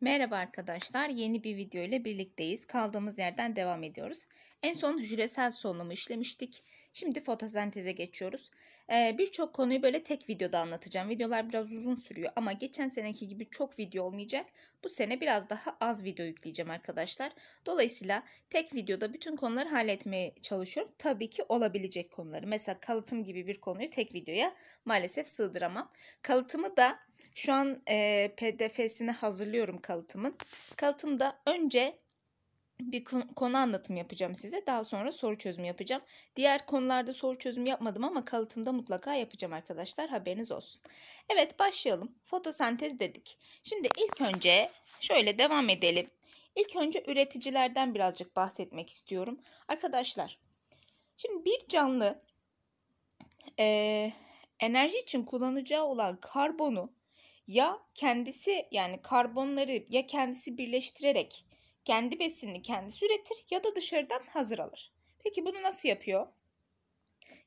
Merhaba arkadaşlar. Yeni bir video ile birlikteyiz. Kaldığımız yerden devam ediyoruz. En son hücresel solunumu işlemiştik. Şimdi fotosenteze geçiyoruz. Ee, Birçok konuyu böyle tek videoda anlatacağım. Videolar biraz uzun sürüyor ama geçen seneki gibi çok video olmayacak. Bu sene biraz daha az video yükleyeceğim arkadaşlar. Dolayısıyla tek videoda bütün konuları halletmeye çalışıyorum. Tabii ki olabilecek konuları. Mesela kalıtım gibi bir konuyu tek videoya maalesef sığdıramam. Kalıtımı da şu an e, pdf'sini hazırlıyorum kalıtımın. Kalıtımda önce bir konu anlatım yapacağım size. Daha sonra soru çözümü yapacağım. Diğer konularda soru çözümü yapmadım ama kalıtımda mutlaka yapacağım arkadaşlar. Haberiniz olsun. Evet başlayalım. Fotosentez dedik. Şimdi ilk önce şöyle devam edelim. İlk önce üreticilerden birazcık bahsetmek istiyorum. Arkadaşlar şimdi bir canlı e, enerji için kullanacağı olan karbonu ya kendisi yani karbonları ya kendisi birleştirerek kendi besini kendisi üretir ya da dışarıdan hazır alır. Peki bunu nasıl yapıyor?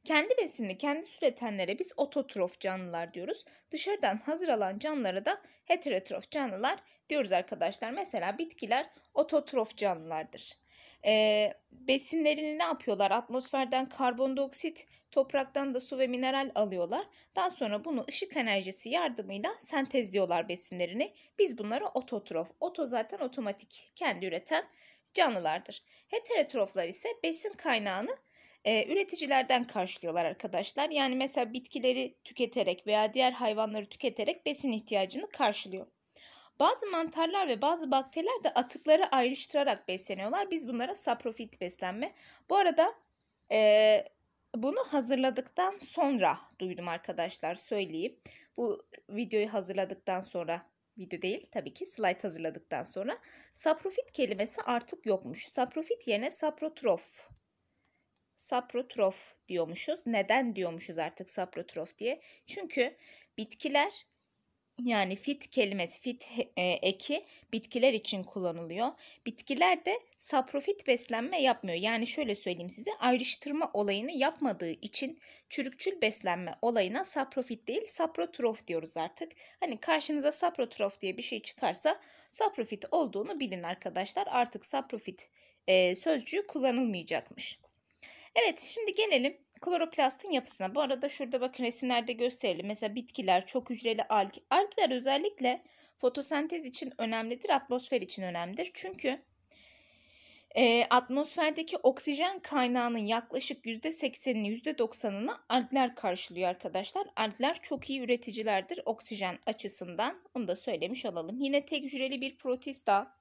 Kendi besini kendi üretenlere biz ototrof canlılar diyoruz. Dışarıdan hazır alan canlılara da heterotrof canlılar diyoruz arkadaşlar. Mesela bitkiler ototrof canlılardır. E, besinlerini ne yapıyorlar? Atmosferden karbondioksit, topraktan da su ve mineral alıyorlar. Daha sonra bunu ışık enerjisi yardımıyla sentezliyorlar besinlerini. Biz bunlara ototrof. Oto zaten otomatik kendi üreten canlılardır. Heterotroflar ise besin kaynağını e, üreticilerden karşılıyorlar arkadaşlar. Yani mesela bitkileri tüketerek veya diğer hayvanları tüketerek besin ihtiyacını karşılıyor. Bazı mantarlar ve bazı bakteriler de atıkları ayrıştırarak besleniyorlar. Biz bunlara saprofit beslenme. Bu arada e, bunu hazırladıktan sonra duydum arkadaşlar söyleyeyim. Bu videoyu hazırladıktan sonra video değil tabii ki slide hazırladıktan sonra saprofit kelimesi artık yokmuş. Saprofit yerine saprotrof saprotrof diyormuşuz. Neden diyormuşuz artık saprotrof diye? Çünkü bitkiler yani fit kelimesi fit e, eki bitkiler için kullanılıyor. Bitkiler de saprofit beslenme yapmıyor. Yani şöyle söyleyeyim size ayrıştırma olayını yapmadığı için çürükçül beslenme olayına saprofit değil saprotrof diyoruz artık. Hani karşınıza saprotrof diye bir şey çıkarsa saprofit olduğunu bilin arkadaşlar. Artık saprofit e, sözcüğü kullanılmayacakmış. Evet şimdi gelelim Kloroplastın yapısına. Bu arada şurada bakın resimlerde gösterelim. Mesela bitkiler, çok hücreli alg. Algler özellikle fotosentez için önemlidir, atmosfer için önemlidir. Çünkü e, atmosferdeki oksijen kaynağının yaklaşık %80'ini %90'ını algler karşılıyor arkadaşlar. Algler çok iyi üreticilerdir oksijen açısından. Onu da söylemiş olalım. Yine tek hücreli bir protista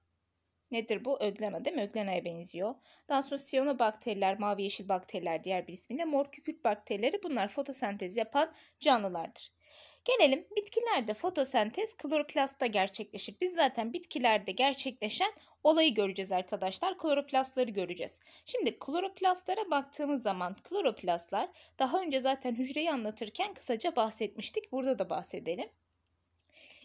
Nedir bu? Öglena değil mi? Öglena'ya benziyor. Daha sonra siyonobakteriler, mavi yeşil bakteriler diğer bir ismiyle mor kükürt bakterileri bunlar fotosentez yapan canlılardır. Gelelim bitkilerde fotosentez kloroplastta gerçekleşir. Biz zaten bitkilerde gerçekleşen olayı göreceğiz arkadaşlar. Kloroplastları göreceğiz. Şimdi kloroplastlara baktığımız zaman kloroplastlar daha önce zaten hücreyi anlatırken kısaca bahsetmiştik. Burada da bahsedelim.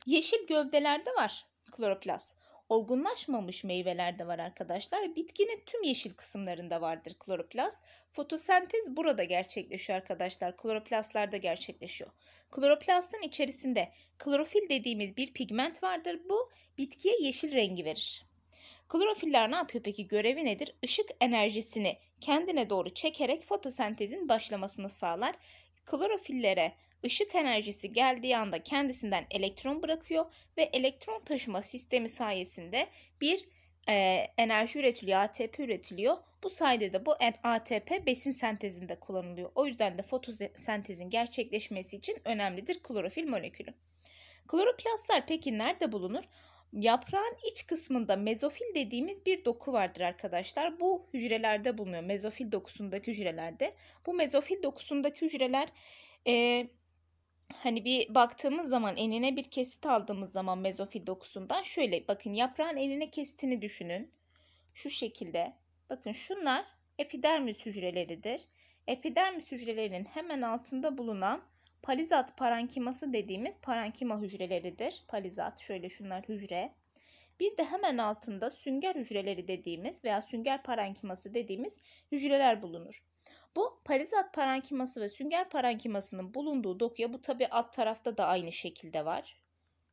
Yeşil gövdelerde var kloroplast. Olgunlaşmamış meyvelerde var arkadaşlar. Bitkinin tüm yeşil kısımlarında vardır kloroplast. Fotosentez burada gerçekleşiyor arkadaşlar. Kloroplastlarda gerçekleşiyor. Kloroplastın içerisinde klorofil dediğimiz bir pigment vardır. Bu bitkiye yeşil rengi verir. Klorofiller ne yapıyor peki? Görevi nedir? Işık enerjisini kendine doğru çekerek fotosentezin başlamasını sağlar. Klorofillere ışık enerjisi geldiği anda kendisinden elektron bırakıyor ve elektron taşıma sistemi sayesinde bir e, enerji üretiliyor, ATP üretiliyor. Bu sayede de bu ATP besin sentezinde kullanılıyor. O yüzden de fotosentezin gerçekleşmesi için önemlidir klorofil molekülü. Kloroplastlar peki nerede bulunur? Yaprağın iç kısmında mezofil dediğimiz bir doku vardır arkadaşlar. Bu hücrelerde bulunuyor. Mezofil dokusundaki hücrelerde. Bu mezofil dokusundaki hücreler e, hani bir baktığımız zaman enine bir kesit aldığımız zaman mezofil dokusundan şöyle bakın yaprağın enine kesitini düşünün. Şu şekilde. Bakın şunlar epidermis hücreleridir. Epidermis hücrelerinin hemen altında bulunan palizat parankiması dediğimiz parankima hücreleridir. Palizat şöyle şunlar hücre. Bir de hemen altında sünger hücreleri dediğimiz veya sünger parankiması dediğimiz hücreler bulunur. Bu palizat parankiması ve sünger parankimasının bulunduğu dokuya bu tabi alt tarafta da aynı şekilde var.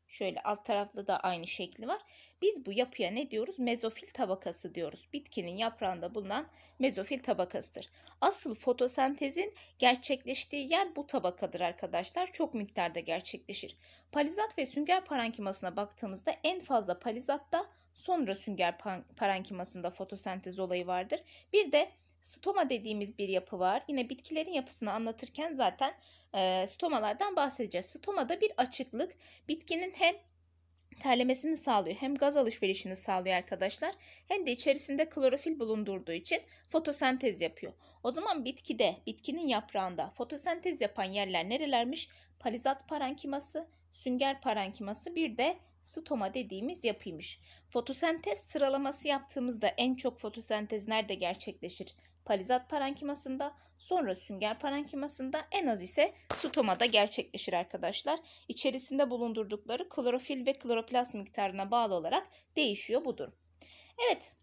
Şöyle alt tarafta da aynı şekli var. Biz bu yapıya ne diyoruz? Mezofil tabakası diyoruz. Bitkinin yaprağında bulunan mezofil tabakasıdır. Asıl fotosentezin gerçekleştiği yer bu tabakadır arkadaşlar. Çok miktarda gerçekleşir. Palizat ve sünger parankimasına baktığımızda en fazla palizatta sonra sünger parankimasında fotosentez olayı vardır. Bir de stoma dediğimiz bir yapı var. Yine bitkilerin yapısını anlatırken zaten e, stomalardan bahsedeceğiz. Stomada bir açıklık bitkinin hem terlemesini sağlıyor hem gaz alışverişini sağlıyor arkadaşlar hem de içerisinde klorofil bulundurduğu için fotosentez yapıyor. O zaman bitkide bitkinin yaprağında fotosentez yapan yerler nerelermiş? Palizat parankiması, sünger parankiması bir de stoma dediğimiz yapıymış. Fotosentez sıralaması yaptığımızda en çok fotosentez nerede gerçekleşir? palizat parenkimasında, sonra sünger parenkimasında, en az ise sutomada gerçekleşir arkadaşlar. İçerisinde bulundurdukları klorofil ve kloroplast miktarına bağlı olarak değişiyor bu durum. Evet,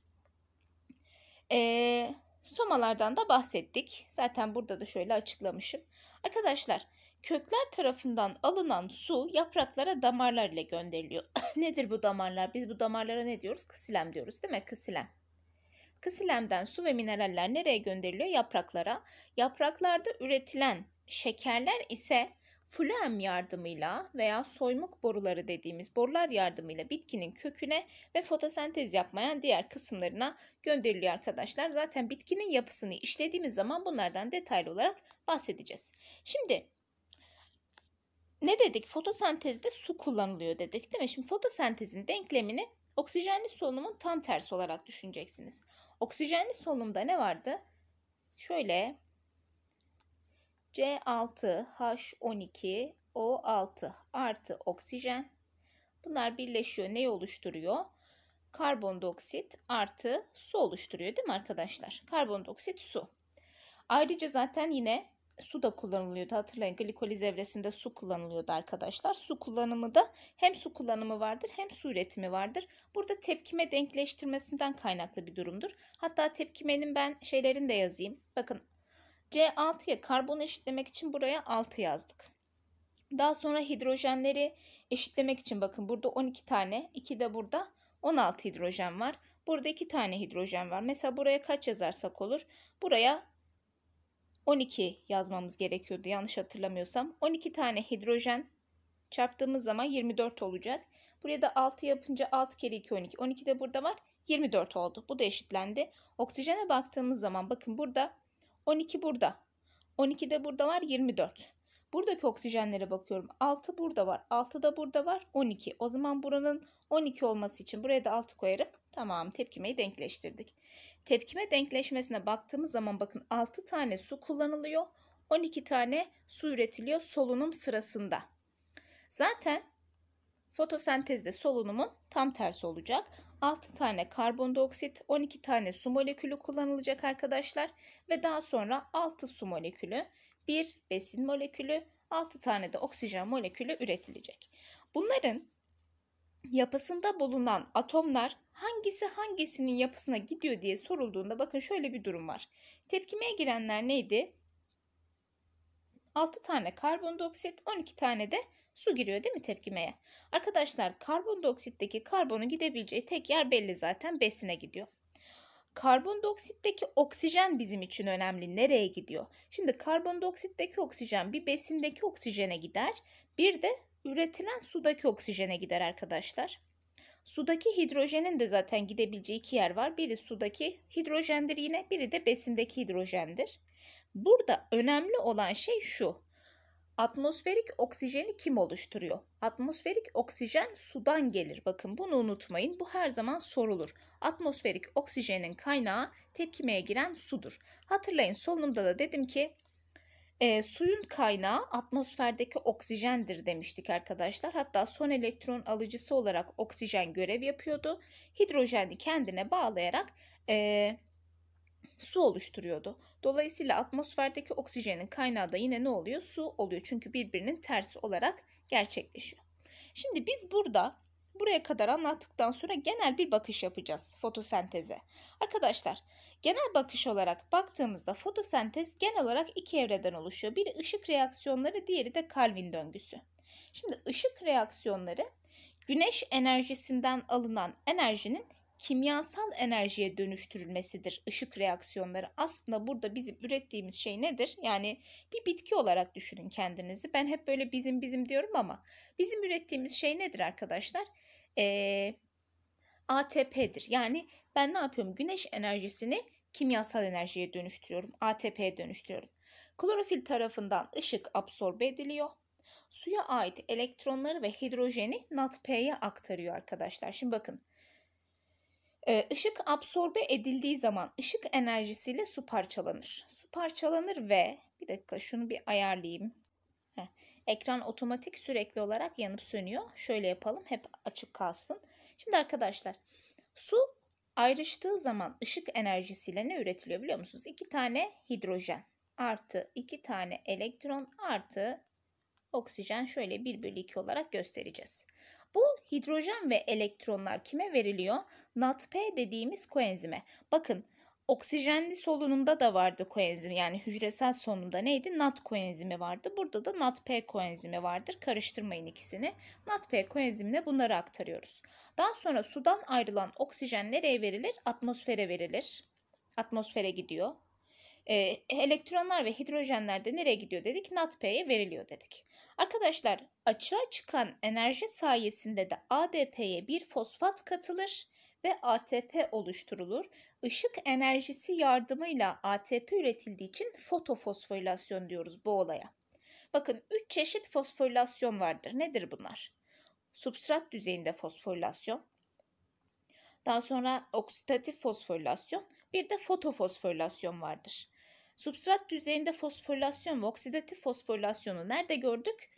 ee, stomalardan da bahsettik. Zaten burada da şöyle açıklamışım. Arkadaşlar, kökler tarafından alınan su yapraklara damarlar ile gönderiliyor. Nedir bu damarlar? Biz bu damarlara ne diyoruz? Kısilem diyoruz değil mi? Kısilem. Kasilemden su ve mineraller nereye gönderiliyor? Yapraklara. Yapraklarda üretilen şekerler ise Fluem yardımıyla veya soymuk boruları dediğimiz borular yardımıyla bitkinin köküne ve fotosentez yapmayan diğer kısımlarına gönderiliyor arkadaşlar. Zaten bitkinin yapısını işlediğimiz zaman bunlardan detaylı olarak bahsedeceğiz. Şimdi ne dedik? Fotosentezde su kullanılıyor dedik değil mi? Şimdi fotosentezin denklemini oksijenli solunumun tam tersi olarak düşüneceksiniz. Oksijenli solunumda ne vardı? Şöyle C6H12 O6 artı oksijen. Bunlar birleşiyor. Neyi oluşturuyor? Karbondioksit artı su oluşturuyor değil mi arkadaşlar? Karbondioksit su. Ayrıca zaten yine su da kullanılıyordu. Hatırlayın glikoliz evresinde su kullanılıyordu arkadaşlar. Su kullanımı da hem su kullanımı vardır hem su üretimi vardır. Burada tepkime denkleştirmesinden kaynaklı bir durumdur. Hatta tepkimenin ben şeylerini de yazayım. Bakın C6'ya karbon eşitlemek için buraya 6 yazdık. Daha sonra hidrojenleri eşitlemek için bakın burada 12 tane, 2 de burada 16 hidrojen var. Burada 2 tane hidrojen var. Mesela buraya kaç yazarsak olur? Buraya 12 yazmamız gerekiyordu yanlış hatırlamıyorsam. 12 tane hidrojen çarptığımız zaman 24 olacak. Buraya da 6 yapınca 6 kere 2 12. 12 de burada var. 24 oldu. Bu da eşitlendi. Oksijene baktığımız zaman bakın burada 12 burada. 12 de burada var 24. Buradaki oksijenlere bakıyorum. 6 burada var. 6 da burada var. 12. O zaman buranın 12 olması için buraya da 6 koyarım. Tamam tepkimeyi denkleştirdik. Tepkime denkleşmesine baktığımız zaman bakın 6 tane su kullanılıyor. 12 tane su üretiliyor solunum sırasında. Zaten fotosentezde solunumun tam tersi olacak. 6 tane karbondioksit, 12 tane su molekülü kullanılacak arkadaşlar ve daha sonra 6 su molekülü, 1 besin molekülü, 6 tane de oksijen molekülü üretilecek. Bunların yapısında bulunan atomlar hangisi hangisinin yapısına gidiyor diye sorulduğunda bakın şöyle bir durum var. Tepkimeye girenler neydi? 6 tane karbondioksit, 12 tane de su giriyor değil mi tepkimeye? Arkadaşlar karbondioksitteki karbonun gidebileceği tek yer belli zaten besine gidiyor. Karbondioksitteki oksijen bizim için önemli. Nereye gidiyor? Şimdi karbondioksitteki oksijen bir besindeki oksijene gider, bir de üretilen sudaki oksijene gider arkadaşlar. Sudaki hidrojenin de zaten gidebileceği iki yer var. Biri sudaki hidrojendir yine biri de besindeki hidrojendir. Burada önemli olan şey şu. Atmosferik oksijeni kim oluşturuyor? Atmosferik oksijen sudan gelir. Bakın bunu unutmayın. Bu her zaman sorulur. Atmosferik oksijenin kaynağı tepkimeye giren sudur. Hatırlayın solunumda da dedim ki e, suyun kaynağı atmosferdeki oksijendir demiştik arkadaşlar. Hatta son elektron alıcısı olarak oksijen görev yapıyordu. Hidrojeni kendine bağlayarak e, su oluşturuyordu. Dolayısıyla atmosferdeki oksijenin kaynağı da yine ne oluyor? Su oluyor. Çünkü birbirinin tersi olarak gerçekleşiyor. Şimdi biz burada Buraya kadar anlattıktan sonra genel bir bakış yapacağız fotosenteze. Arkadaşlar genel bakış olarak baktığımızda fotosentez genel olarak iki evreden oluşuyor. Biri ışık reaksiyonları diğeri de Calvin döngüsü. Şimdi ışık reaksiyonları güneş enerjisinden alınan enerjinin kimyasal enerjiye dönüştürülmesidir ışık reaksiyonları. Aslında burada bizim ürettiğimiz şey nedir? Yani bir bitki olarak düşünün kendinizi. Ben hep böyle bizim bizim diyorum ama bizim ürettiğimiz şey nedir arkadaşlar? Ee, ATP'dir. Yani ben ne yapıyorum? Güneş enerjisini kimyasal enerjiye dönüştürüyorum. ATP'ye dönüştürüyorum. Klorofil tarafından ışık absorbe ediliyor suya ait elektronları ve hidrojeni NADP'ye aktarıyor arkadaşlar. Şimdi bakın Işık ee, absorbe edildiği zaman ışık enerjisiyle su parçalanır. Su parçalanır ve bir dakika şunu bir ayarlayayım. Heh. Ekran otomatik sürekli olarak yanıp sönüyor. Şöyle yapalım hep açık kalsın. Şimdi arkadaşlar su ayrıştığı zaman ışık enerjisiyle ne üretiliyor biliyor musunuz? İki tane hidrojen artı iki tane elektron artı oksijen şöyle 1 bölü 2 olarak göstereceğiz. Bu hidrojen ve elektronlar kime veriliyor? NatP dediğimiz koenzime. Bakın oksijenli solunumda da vardı koenzim yani hücresel solunumda neydi? NAT koenzimi vardı. Burada da NatP koenzimi vardır. Karıştırmayın ikisini. NatP koenzimine bunları aktarıyoruz. Daha sonra sudan ayrılan oksijen nereye verilir? Atmosfere verilir. Atmosfere gidiyor e, elektronlar ve hidrojenler de nereye gidiyor dedik? NADP'ye veriliyor dedik. Arkadaşlar açığa çıkan enerji sayesinde de ADP'ye bir fosfat katılır ve ATP oluşturulur. Işık enerjisi yardımıyla ATP üretildiği için fotofosforilasyon diyoruz bu olaya. Bakın 3 çeşit fosforilasyon vardır. Nedir bunlar? Substrat düzeyinde fosforilasyon, daha sonra oksidatif fosforilasyon, bir de fotofosforilasyon vardır. Substrat düzeyinde fosforilasyon ve oksidatif fosforilasyonu nerede gördük?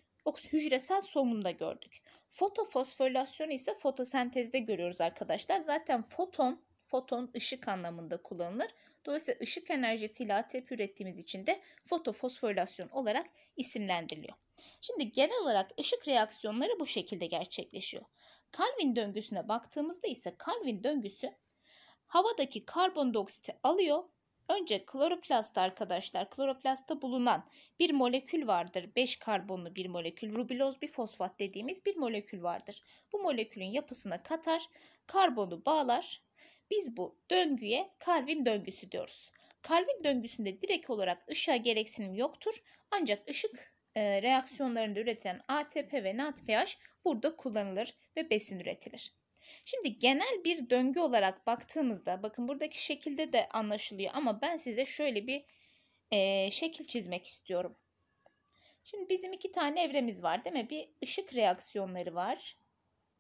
Hücresel solunumda gördük. Fotofosforilasyonu ise fotosentezde görüyoruz arkadaşlar. Zaten foton, foton ışık anlamında kullanılır. Dolayısıyla ışık enerjisiyle ATP ürettiğimiz için de fotofosforilasyon olarak isimlendiriliyor. Şimdi genel olarak ışık reaksiyonları bu şekilde gerçekleşiyor. Calvin döngüsüne baktığımızda ise Calvin döngüsü havadaki karbondioksiti alıyor Önce kloroplast arkadaşlar kloroplastta bulunan bir molekül vardır. 5 karbonlu bir molekül rubiloz bir fosfat dediğimiz bir molekül vardır. Bu molekülün yapısına katar karbonu bağlar. Biz bu döngüye Calvin döngüsü diyoruz. Calvin döngüsünde direkt olarak ışığa gereksinim yoktur. Ancak ışık e, reaksiyonlarında üretilen ATP ve NADPH burada kullanılır ve besin üretilir. Şimdi genel bir döngü olarak baktığımızda bakın buradaki şekilde de anlaşılıyor ama ben size şöyle bir e, şekil çizmek istiyorum. Şimdi bizim iki tane evremiz var değil mi? Bir ışık reaksiyonları var.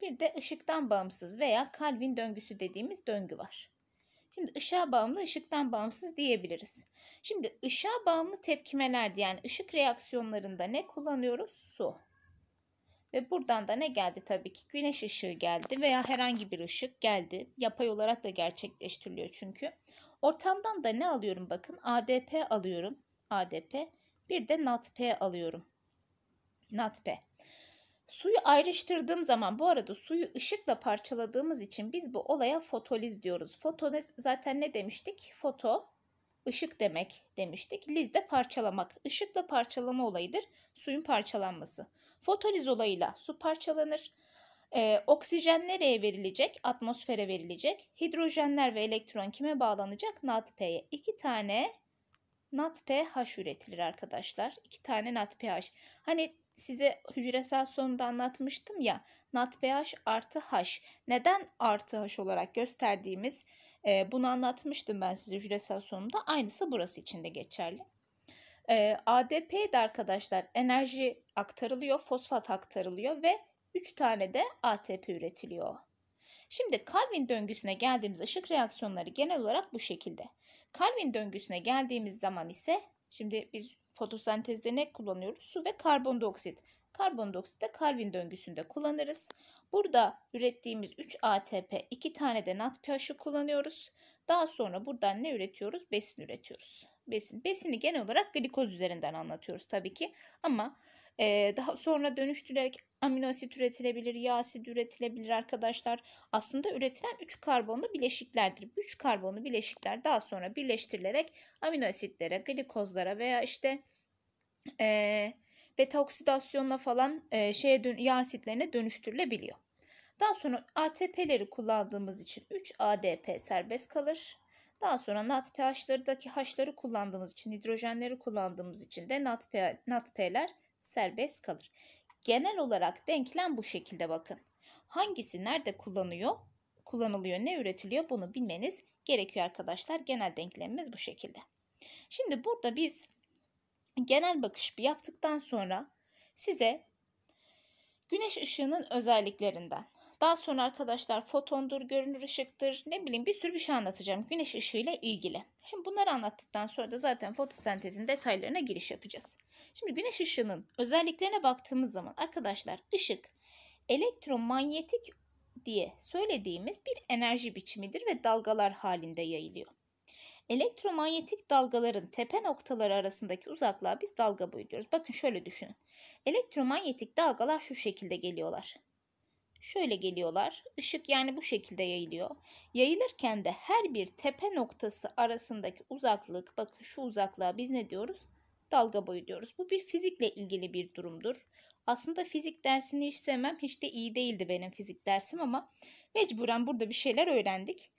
Bir de ışıktan bağımsız veya Calvin döngüsü dediğimiz döngü var. Şimdi ışığa bağımlı, ışıktan bağımsız diyebiliriz. Şimdi ışığa bağımlı tepkimelerde yani ışık reaksiyonlarında ne kullanıyoruz? Su. Ve buradan da ne geldi tabii ki? Güneş ışığı geldi veya herhangi bir ışık geldi. Yapay olarak da gerçekleştiriliyor çünkü. Ortamdan da ne alıyorum bakın? ADP alıyorum. ADP. Bir de NADP alıyorum. NADP. Suyu ayrıştırdığım zaman bu arada suyu ışıkla parçaladığımız için biz bu olaya fotoliz diyoruz. Fotoliz zaten ne demiştik? Foto ışık demek demiştik. Liz de parçalamak. Işıkla parçalama olayıdır. Suyun parçalanması. Fotoliz olayıyla su parçalanır. E, ee, oksijen nereye verilecek? Atmosfere verilecek. Hidrojenler ve elektron kime bağlanacak? NADP'ye. İki tane NADPH üretilir arkadaşlar. İki tane NADPH. Hani size hücresel sonunda anlatmıştım ya NADPH artı H. Neden artı H olarak gösterdiğimiz e, bunu anlatmıştım ben size hücresel sonunda. Aynısı burası için de geçerli. E, ADP'de arkadaşlar enerji aktarılıyor, fosfat aktarılıyor ve 3 tane de ATP üretiliyor. Şimdi Calvin döngüsüne geldiğimiz ışık reaksiyonları genel olarak bu şekilde. Calvin döngüsüne geldiğimiz zaman ise şimdi biz fotosentezde ne kullanıyoruz? Su ve karbondioksit. Karbondioksit de Calvin döngüsünde kullanırız. Burada ürettiğimiz 3 ATP, 2 tane de NADPH'ı kullanıyoruz. Daha sonra buradan ne üretiyoruz? Besin üretiyoruz besin. Besini genel olarak glikoz üzerinden anlatıyoruz tabii ki. Ama e, daha sonra dönüştürerek amino asit üretilebilir, yağ asit üretilebilir arkadaşlar. Aslında üretilen 3 karbonlu bileşiklerdir. 3 karbonlu bileşikler daha sonra birleştirilerek amino asitlere, glikozlara veya işte e, beta oksidasyonla falan e, şeye dön yağ asitlerine dönüştürülebiliyor. Daha sonra ATP'leri kullandığımız için 3 ADP serbest kalır. Daha sonra NatPH'lardaki H'ları kullandığımız için, hidrojenleri kullandığımız için de NatP, NatP'ler serbest kalır. Genel olarak denklem bu şekilde bakın. Hangisi nerede kullanıyor, kullanılıyor, ne üretiliyor bunu bilmeniz gerekiyor arkadaşlar. Genel denklemimiz bu şekilde. Şimdi burada biz genel bakış bir yaptıktan sonra size güneş ışığının özelliklerinden daha sonra arkadaşlar fotondur, görünür ışıktır, ne bileyim bir sürü bir şey anlatacağım güneş ışığı ile ilgili. Şimdi bunları anlattıktan sonra da zaten fotosentezin detaylarına giriş yapacağız. Şimdi güneş ışığının özelliklerine baktığımız zaman arkadaşlar ışık elektromanyetik diye söylediğimiz bir enerji biçimidir ve dalgalar halinde yayılıyor. Elektromanyetik dalgaların tepe noktaları arasındaki uzaklığa biz dalga boyu diyoruz. Bakın şöyle düşünün. Elektromanyetik dalgalar şu şekilde geliyorlar şöyle geliyorlar. Işık yani bu şekilde yayılıyor. Yayılırken de her bir tepe noktası arasındaki uzaklık, bakın şu uzaklığa biz ne diyoruz? Dalga boyu diyoruz. Bu bir fizikle ilgili bir durumdur. Aslında fizik dersini hiç sevmem. Hiç de iyi değildi benim fizik dersim ama mecburen burada bir şeyler öğrendik.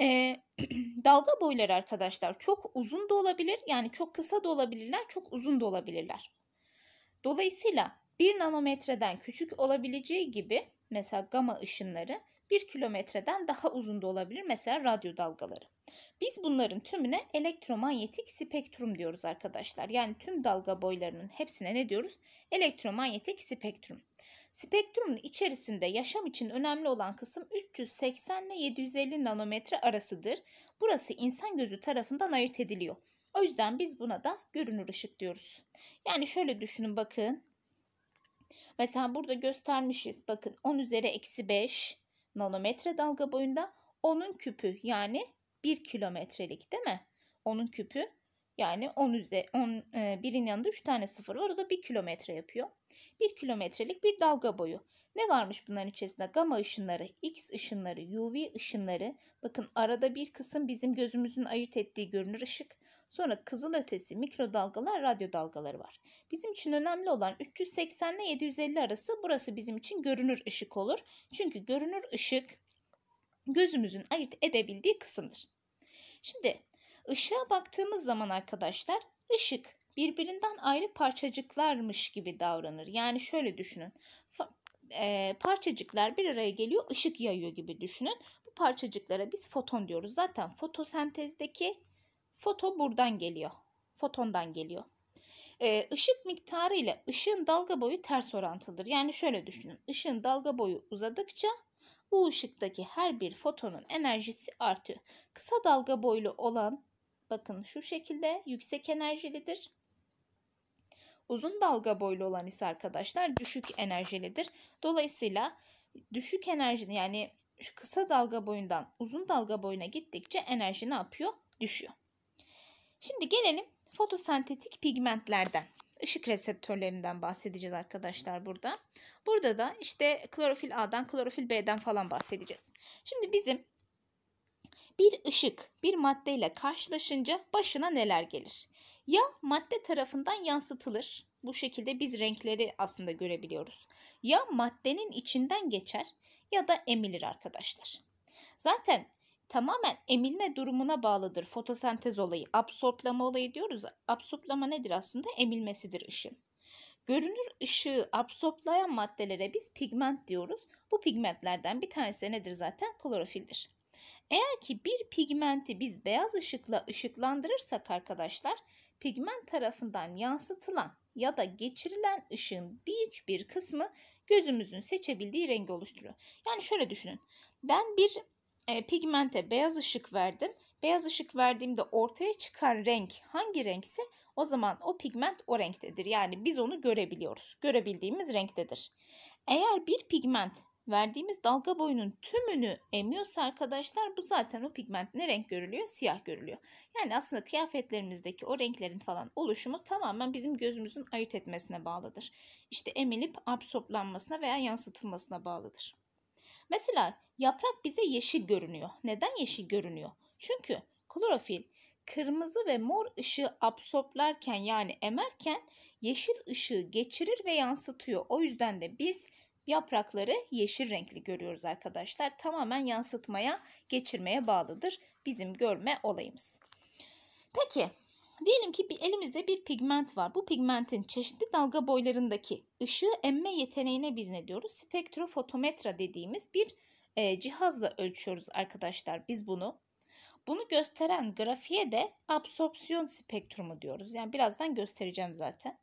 Ee, dalga boyları arkadaşlar çok uzun da olabilir. Yani çok kısa da olabilirler, çok uzun da olabilirler. Dolayısıyla 1 nanometreden küçük olabileceği gibi mesela gama ışınları 1 kilometreden daha uzun da olabilir mesela radyo dalgaları. Biz bunların tümüne elektromanyetik spektrum diyoruz arkadaşlar. Yani tüm dalga boylarının hepsine ne diyoruz? Elektromanyetik spektrum. Spektrumun içerisinde yaşam için önemli olan kısım 380 ile 750 nanometre arasıdır. Burası insan gözü tarafından ayırt ediliyor. O yüzden biz buna da görünür ışık diyoruz. Yani şöyle düşünün bakın. Mesela burada göstermişiz bakın 10 üzeri eksi 5 nanometre dalga boyunda 10'un küpü yani 1 kilometrelik değil mi? 10'un küpü yani 10 üzeri 10 e, birin yanında 3 tane sıfır var. O da 1 kilometre yapıyor. 1 kilometrelik bir dalga boyu. Ne varmış bunların içerisinde? Gama ışınları, X ışınları, UV ışınları. Bakın arada bir kısım bizim gözümüzün ayırt ettiği görünür ışık. Sonra ötesi mikrodalgalar, radyo dalgaları var. Bizim için önemli olan 380 ile 750 arası burası bizim için görünür ışık olur. Çünkü görünür ışık gözümüzün ayırt edebildiği kısımdır. Şimdi ışığa baktığımız zaman arkadaşlar ışık birbirinden ayrı parçacıklarmış gibi davranır. Yani şöyle düşünün. E, parçacıklar bir araya geliyor ışık yayıyor gibi düşünün. Bu parçacıklara biz foton diyoruz. Zaten fotosentezdeki Foto buradan geliyor. Fotondan geliyor. Ee, ışık miktarı ile ışığın dalga boyu ters orantılıdır. Yani şöyle düşünün. Işığın dalga boyu uzadıkça bu ışıktaki her bir fotonun enerjisi artıyor. Kısa dalga boylu olan bakın şu şekilde yüksek enerjilidir. Uzun dalga boylu olan ise arkadaşlar düşük enerjilidir. Dolayısıyla düşük enerji yani şu kısa dalga boyundan uzun dalga boyuna gittikçe enerji ne yapıyor? Düşüyor. Şimdi gelelim fotosentetik pigmentlerden. Işık reseptörlerinden bahsedeceğiz arkadaşlar burada. Burada da işte klorofil A'dan, klorofil B'den falan bahsedeceğiz. Şimdi bizim bir ışık bir maddeyle karşılaşınca başına neler gelir? Ya madde tarafından yansıtılır. Bu şekilde biz renkleri aslında görebiliyoruz. Ya maddenin içinden geçer ya da emilir arkadaşlar. Zaten tamamen emilme durumuna bağlıdır fotosentez olayı. Absorplama olayı diyoruz. Absorplama nedir aslında? Emilmesidir ışın. Görünür ışığı absorplayan maddelere biz pigment diyoruz. Bu pigmentlerden bir tanesi de nedir zaten? Klorofildir. Eğer ki bir pigmenti biz beyaz ışıkla ışıklandırırsak arkadaşlar pigment tarafından yansıtılan ya da geçirilen ışığın büyük bir kısmı gözümüzün seçebildiği rengi oluşturuyor. Yani şöyle düşünün. Ben bir e, pigmente beyaz ışık verdim. Beyaz ışık verdiğimde ortaya çıkan renk hangi renkse o zaman o pigment o renktedir. Yani biz onu görebiliyoruz. Görebildiğimiz renktedir. Eğer bir pigment verdiğimiz dalga boyunun tümünü emiyorsa arkadaşlar bu zaten o pigment ne renk görülüyor? Siyah görülüyor. Yani aslında kıyafetlerimizdeki o renklerin falan oluşumu tamamen bizim gözümüzün ayırt etmesine bağlıdır. İşte emilip absorplanmasına veya yansıtılmasına bağlıdır. Mesela yaprak bize yeşil görünüyor. Neden yeşil görünüyor? Çünkü klorofil kırmızı ve mor ışığı absorplarken yani emerken yeşil ışığı geçirir ve yansıtıyor. O yüzden de biz yaprakları yeşil renkli görüyoruz arkadaşlar. Tamamen yansıtmaya, geçirmeye bağlıdır bizim görme olayımız. Peki Diyelim ki bir elimizde bir pigment var. Bu pigmentin çeşitli dalga boylarındaki ışığı emme yeteneğine biz ne diyoruz? Spektrofotometra dediğimiz bir e, cihazla ölçüyoruz arkadaşlar biz bunu. Bunu gösteren grafiğe de absorpsiyon spektrumu diyoruz. Yani birazdan göstereceğim zaten.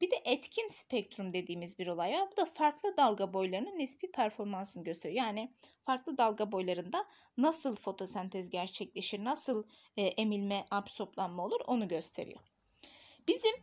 Bir de etkin spektrum dediğimiz bir olay var. Bu da farklı dalga boylarının nispi performansını gösteriyor. Yani farklı dalga boylarında nasıl fotosentez gerçekleşir, nasıl e, emilme, absorplanma olur onu gösteriyor. Bizim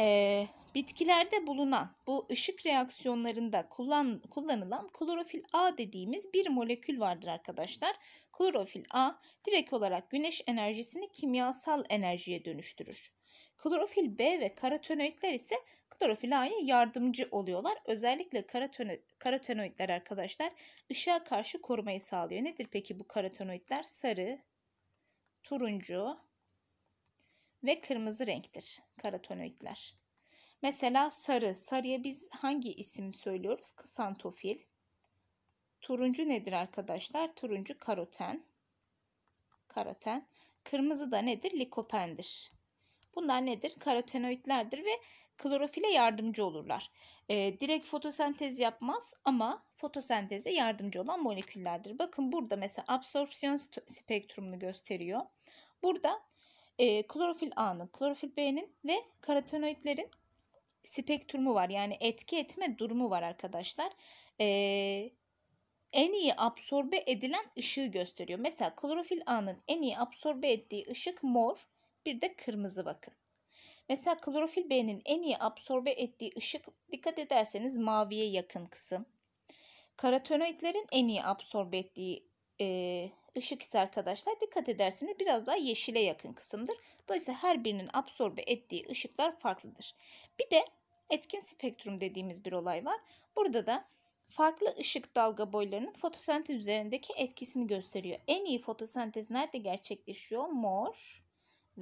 e, bitkilerde bulunan bu ışık reaksiyonlarında kullan, kullanılan klorofil A dediğimiz bir molekül vardır arkadaşlar. Klorofil A direkt olarak güneş enerjisini kimyasal enerjiye dönüştürür. Klorofil B ve karotenoidler ise klorofil A'ya yardımcı oluyorlar. Özellikle karoteno karotenoidler arkadaşlar ışığa karşı korumayı sağlıyor. Nedir peki bu karotenoidler? Sarı, turuncu ve kırmızı renktir karotenoidler. Mesela sarı. Sarıya biz hangi isim söylüyoruz? Kısantofil. Turuncu nedir arkadaşlar? Turuncu karoten. Karoten. Kırmızı da nedir? Likopendir. Bunlar nedir? Karotenoidlerdir ve klorofile yardımcı olurlar. E, direkt fotosentez yapmaz ama fotosenteze yardımcı olan moleküllerdir. Bakın burada mesela absorpsiyon spektrumunu gösteriyor. Burada e, klorofil A'nın, klorofil B'nin ve karotenoidlerin spektrumu var. Yani etki etme durumu var arkadaşlar. E, en iyi absorbe edilen ışığı gösteriyor. Mesela klorofil A'nın en iyi absorbe ettiği ışık mor bir de kırmızı bakın. Mesela klorofil B'nin en iyi absorbe ettiği ışık dikkat ederseniz maviye yakın kısım. Karotenoidlerin en iyi absorbe ettiği e, ışık ise arkadaşlar dikkat ederseniz biraz daha yeşile yakın kısımdır. Dolayısıyla her birinin absorbe ettiği ışıklar farklıdır. Bir de etkin spektrum dediğimiz bir olay var. Burada da farklı ışık dalga boylarının fotosentez üzerindeki etkisini gösteriyor. En iyi fotosentez nerede gerçekleşiyor? Mor,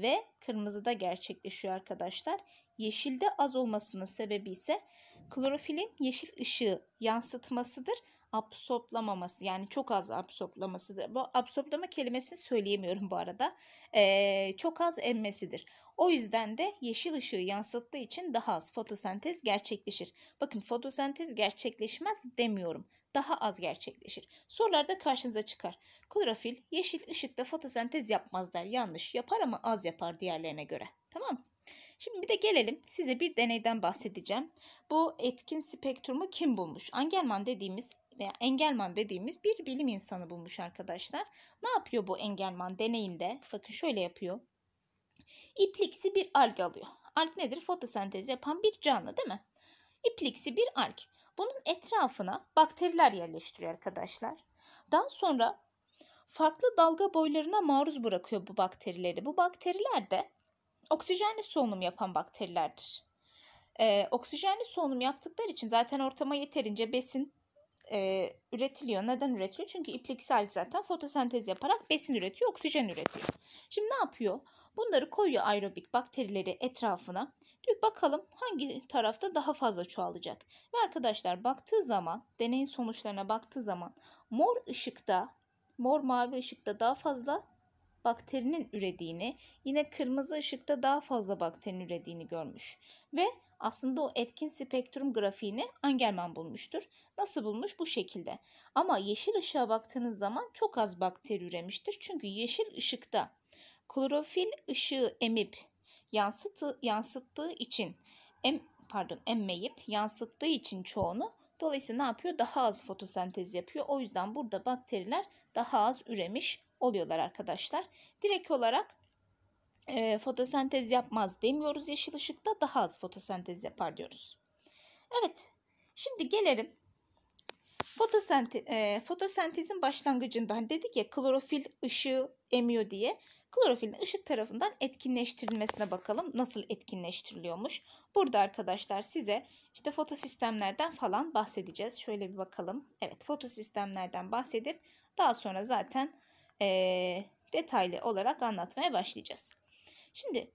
ve kırmızıda gerçekleşiyor arkadaşlar. Yeşilde az olmasının sebebi ise klorofilin yeşil ışığı yansıtmasıdır. Absorplamaması yani çok az absorplamasıdır. Bu absorplama kelimesini söyleyemiyorum bu arada. Ee, çok az emmesidir. O yüzden de yeşil ışığı yansıttığı için daha az fotosentez gerçekleşir. Bakın fotosentez gerçekleşmez demiyorum. Daha az gerçekleşir. Sorularda karşınıza çıkar. Klorofil yeşil ışıkta fotosentez yapmaz der. Yanlış yapar ama az yapar diğerlerine göre. Tamam Şimdi bir de gelelim size bir deneyden bahsedeceğim. Bu etkin spektrumu kim bulmuş? Engelman dediğimiz veya Engelman dediğimiz bir bilim insanı bulmuş arkadaşlar. Ne yapıyor bu Engelman deneyinde? Bakın şöyle yapıyor. İpliksi bir alg alıyor. Alg nedir? Fotosentez yapan bir canlı değil mi? İpliksi bir alg. Bunun etrafına bakteriler yerleştiriyor arkadaşlar. Daha sonra farklı dalga boylarına maruz bırakıyor bu bakterileri. Bu bakteriler de oksijenli solunum yapan bakterilerdir. Ee, oksijenli solunum yaptıkları için zaten ortama yeterince besin e, üretiliyor. Neden üretiliyor? Çünkü ipliksel zaten fotosentez yaparak besin üretiyor, oksijen üretiyor. Şimdi ne yapıyor? Bunları koyuyor aerobik bakterileri etrafına. Diyor bakalım hangi tarafta daha fazla çoğalacak. Ve arkadaşlar baktığı zaman, deneyin sonuçlarına baktığı zaman mor ışıkta, mor mavi ışıkta daha fazla bakterinin ürediğini, yine kırmızı ışıkta daha fazla bakterinin ürediğini görmüş. Ve aslında o etkin spektrum grafiğini Angelman bulmuştur. Nasıl bulmuş? Bu şekilde. Ama yeşil ışığa baktığınız zaman çok az bakteri üremiştir. Çünkü yeşil ışıkta klorofil ışığı emip yansıtı, yansıttığı için em, pardon emmeyip yansıttığı için çoğunu dolayısıyla ne yapıyor? Daha az fotosentez yapıyor. O yüzden burada bakteriler daha az üremiş oluyorlar arkadaşlar. Direkt olarak e, fotosentez yapmaz demiyoruz yeşil ışıkta daha az fotosentez yapar diyoruz. Evet şimdi gelelim Fotosente, e, fotosentezin başlangıcından hani dedik ya klorofil ışığı emiyor diye. Klorofilin ışık tarafından etkinleştirilmesine bakalım nasıl etkinleştiriliyormuş. Burada arkadaşlar size işte fotosistemlerden falan bahsedeceğiz. Şöyle bir bakalım. Evet fotosistemlerden bahsedip daha sonra zaten e, detaylı olarak anlatmaya başlayacağız. Şimdi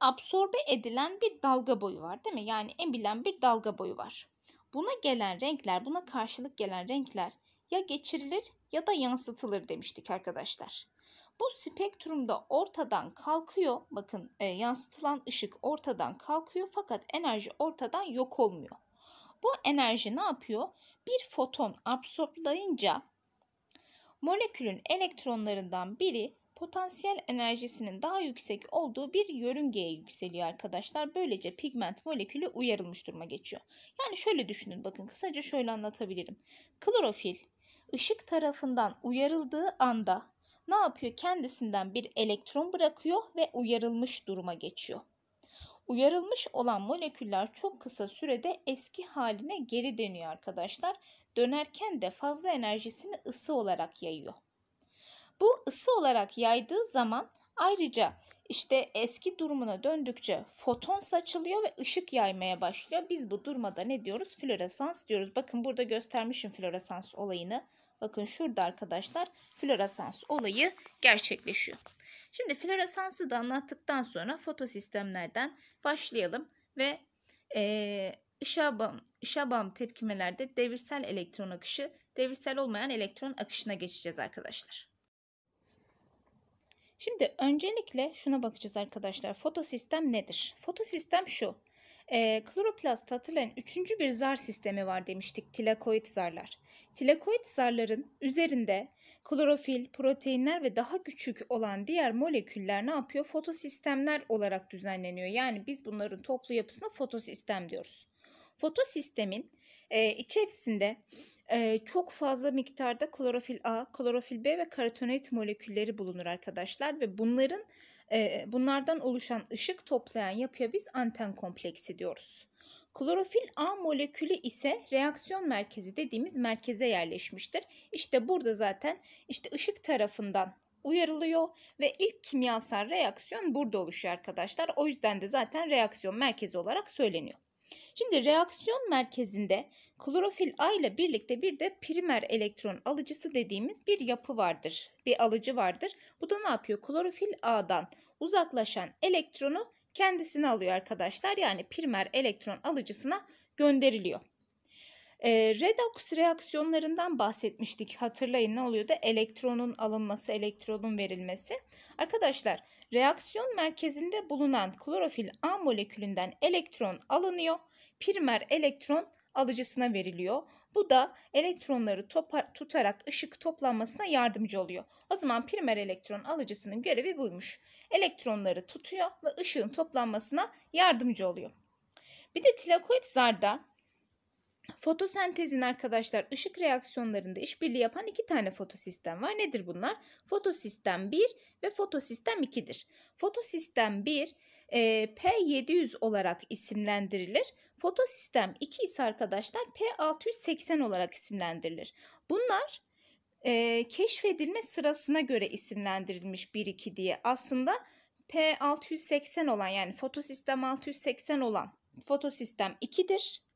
absorbe edilen bir dalga boyu var değil mi? Yani emilen bir dalga boyu var. Buna gelen renkler, buna karşılık gelen renkler ya geçirilir ya da yansıtılır demiştik arkadaşlar. Bu spektrumda ortadan kalkıyor. Bakın e, yansıtılan ışık ortadan kalkıyor fakat enerji ortadan yok olmuyor. Bu enerji ne yapıyor? Bir foton absorblayınca molekülün elektronlarından biri potansiyel enerjisinin daha yüksek olduğu bir yörüngeye yükseliyor arkadaşlar. Böylece pigment molekülü uyarılmış duruma geçiyor. Yani şöyle düşünün bakın kısaca şöyle anlatabilirim. Klorofil ışık tarafından uyarıldığı anda ne yapıyor? Kendisinden bir elektron bırakıyor ve uyarılmış duruma geçiyor. Uyarılmış olan moleküller çok kısa sürede eski haline geri dönüyor arkadaşlar. Dönerken de fazla enerjisini ısı olarak yayıyor. Bu ısı olarak yaydığı zaman ayrıca işte eski durumuna döndükçe foton saçılıyor ve ışık yaymaya başlıyor. Biz bu durmada ne diyoruz? Floresans diyoruz. Bakın burada göstermişim floresans olayını. Bakın şurada arkadaşlar floresans olayı gerçekleşiyor. Şimdi floresansı da anlattıktan sonra fotosistemlerden başlayalım ve e, ışığa, bağım, ışığa bağım tepkimelerde devirsel elektron akışı, devirsel olmayan elektron akışına geçeceğiz arkadaşlar. Şimdi öncelikle şuna bakacağız arkadaşlar. Fotosistem nedir? Fotosistem şu. E, kloroplast hatırlayın üçüncü bir zar sistemi var demiştik tilakoid zarlar. Tilakoid zarların üzerinde klorofil, proteinler ve daha küçük olan diğer moleküller ne yapıyor? Fotosistemler olarak düzenleniyor. Yani biz bunların toplu yapısına fotosistem diyoruz. Fotosistemin e, içerisinde e, çok fazla miktarda klorofil A, klorofil B ve karotenoid molekülleri bulunur arkadaşlar ve bunların e, bunlardan oluşan ışık toplayan yapıya biz anten kompleksi diyoruz. Klorofil A molekülü ise reaksiyon merkezi dediğimiz merkeze yerleşmiştir. İşte burada zaten işte ışık tarafından uyarılıyor ve ilk kimyasal reaksiyon burada oluşuyor arkadaşlar. O yüzden de zaten reaksiyon merkezi olarak söyleniyor. Şimdi reaksiyon merkezinde klorofil A ile birlikte bir de primer elektron alıcısı dediğimiz bir yapı vardır. Bir alıcı vardır. Bu da ne yapıyor? Klorofil A'dan uzaklaşan elektronu kendisine alıyor arkadaşlar. Yani primer elektron alıcısına gönderiliyor. E, redox reaksiyonlarından bahsetmiştik. Hatırlayın ne oluyor da elektronun alınması, elektronun verilmesi. Arkadaşlar reaksiyon merkezinde bulunan klorofil A molekülünden elektron alınıyor. Primer elektron alıcısına veriliyor. Bu da elektronları topar, tutarak ışık toplanmasına yardımcı oluyor. O zaman primer elektron alıcısının görevi buymuş. Elektronları tutuyor ve ışığın toplanmasına yardımcı oluyor. Bir de tilakoid zarda Fotosentezin arkadaşlar ışık reaksiyonlarında işbirliği yapan iki tane fotosistem var. Nedir bunlar? Fotosistem 1 ve fotosistem 2'dir. Fotosistem 1 e, P700 olarak isimlendirilir. Fotosistem 2 ise arkadaşlar P680 olarak isimlendirilir. Bunlar e, keşfedilme sırasına göre isimlendirilmiş 1-2 diye. Aslında P680 olan yani fotosistem 680 olan fotosistem 2'dir.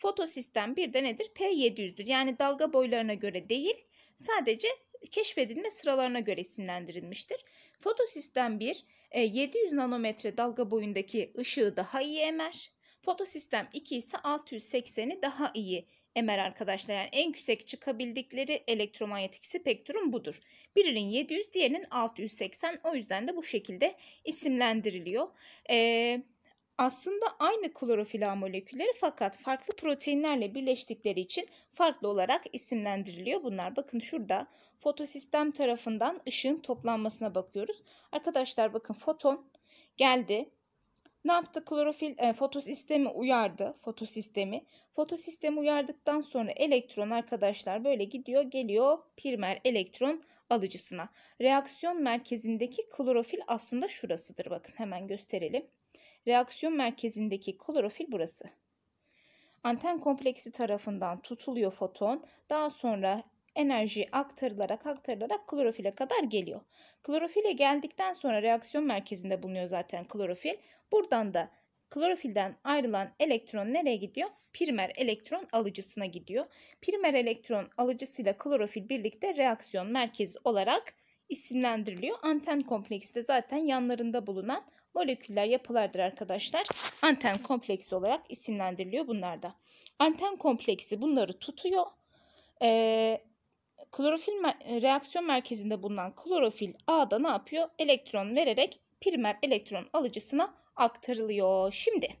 Fotosistem bir de nedir? P700'dür. Yani dalga boylarına göre değil, sadece keşfedilme sıralarına göre isimlendirilmiştir. Fotosistem 1, 700 e, nanometre dalga boyundaki ışığı daha iyi emer. Fotosistem 2 ise 680'i daha iyi emer arkadaşlar. Yani en yüksek çıkabildikleri elektromanyetik spektrum budur. Birinin 700, diğerinin 680. O yüzden de bu şekilde isimlendiriliyor. Ee, aslında aynı klorofila molekülleri fakat farklı proteinlerle birleştikleri için farklı olarak isimlendiriliyor bunlar. Bakın şurada fotosistem tarafından ışığın toplanmasına bakıyoruz. Arkadaşlar bakın foton geldi. Ne yaptı? Klorofil e, fotosistemi uyardı. Fotosistemi. Fotosistemi uyardıktan sonra elektron arkadaşlar böyle gidiyor geliyor primer elektron alıcısına. Reaksiyon merkezindeki klorofil aslında şurasıdır. Bakın hemen gösterelim. Reaksiyon merkezindeki klorofil burası. Anten kompleksi tarafından tutuluyor foton. Daha sonra enerji aktarılarak aktarılarak klorofile kadar geliyor. Klorofile geldikten sonra reaksiyon merkezinde bulunuyor zaten klorofil. Buradan da klorofilden ayrılan elektron nereye gidiyor? Primer elektron alıcısına gidiyor. Primer elektron alıcısıyla klorofil birlikte reaksiyon merkezi olarak isimlendiriliyor. Anten kompleksi de zaten yanlarında bulunan moleküller yapılardır arkadaşlar. Anten kompleksi olarak isimlendiriliyor bunlar da. Anten kompleksi bunları tutuyor. Ee, klorofil reaksiyon merkezinde bulunan klorofil A'da ne yapıyor? Elektron vererek primer elektron alıcısına aktarılıyor. Şimdi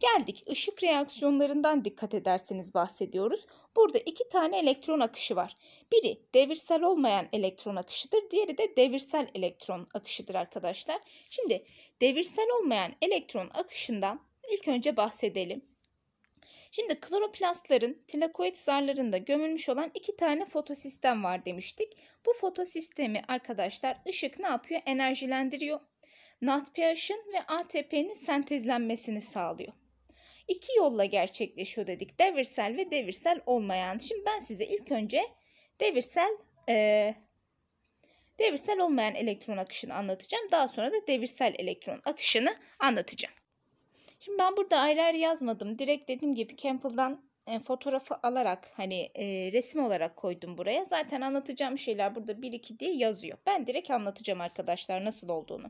Geldik ışık reaksiyonlarından dikkat ederseniz bahsediyoruz. Burada iki tane elektron akışı var. Biri devirsel olmayan elektron akışıdır. Diğeri de devirsel elektron akışıdır arkadaşlar. Şimdi devirsel olmayan elektron akışından ilk önce bahsedelim. Şimdi kloroplastların tilakoid zarlarında gömülmüş olan iki tane fotosistem var demiştik. Bu fotosistemi arkadaşlar ışık ne yapıyor? Enerjilendiriyor. NADPH'ın ve ATP'nin sentezlenmesini sağlıyor iki yolla gerçekleşiyor dedik. Devirsel ve devirsel olmayan. Şimdi ben size ilk önce devirsel e, devirsel olmayan elektron akışını anlatacağım. Daha sonra da devirsel elektron akışını anlatacağım. Şimdi ben burada ayrı ayrı yazmadım. Direkt dediğim gibi Campbell'dan e, fotoğrafı alarak hani e, resim olarak koydum buraya. Zaten anlatacağım şeyler burada 1-2 diye yazıyor. Ben direkt anlatacağım arkadaşlar nasıl olduğunu.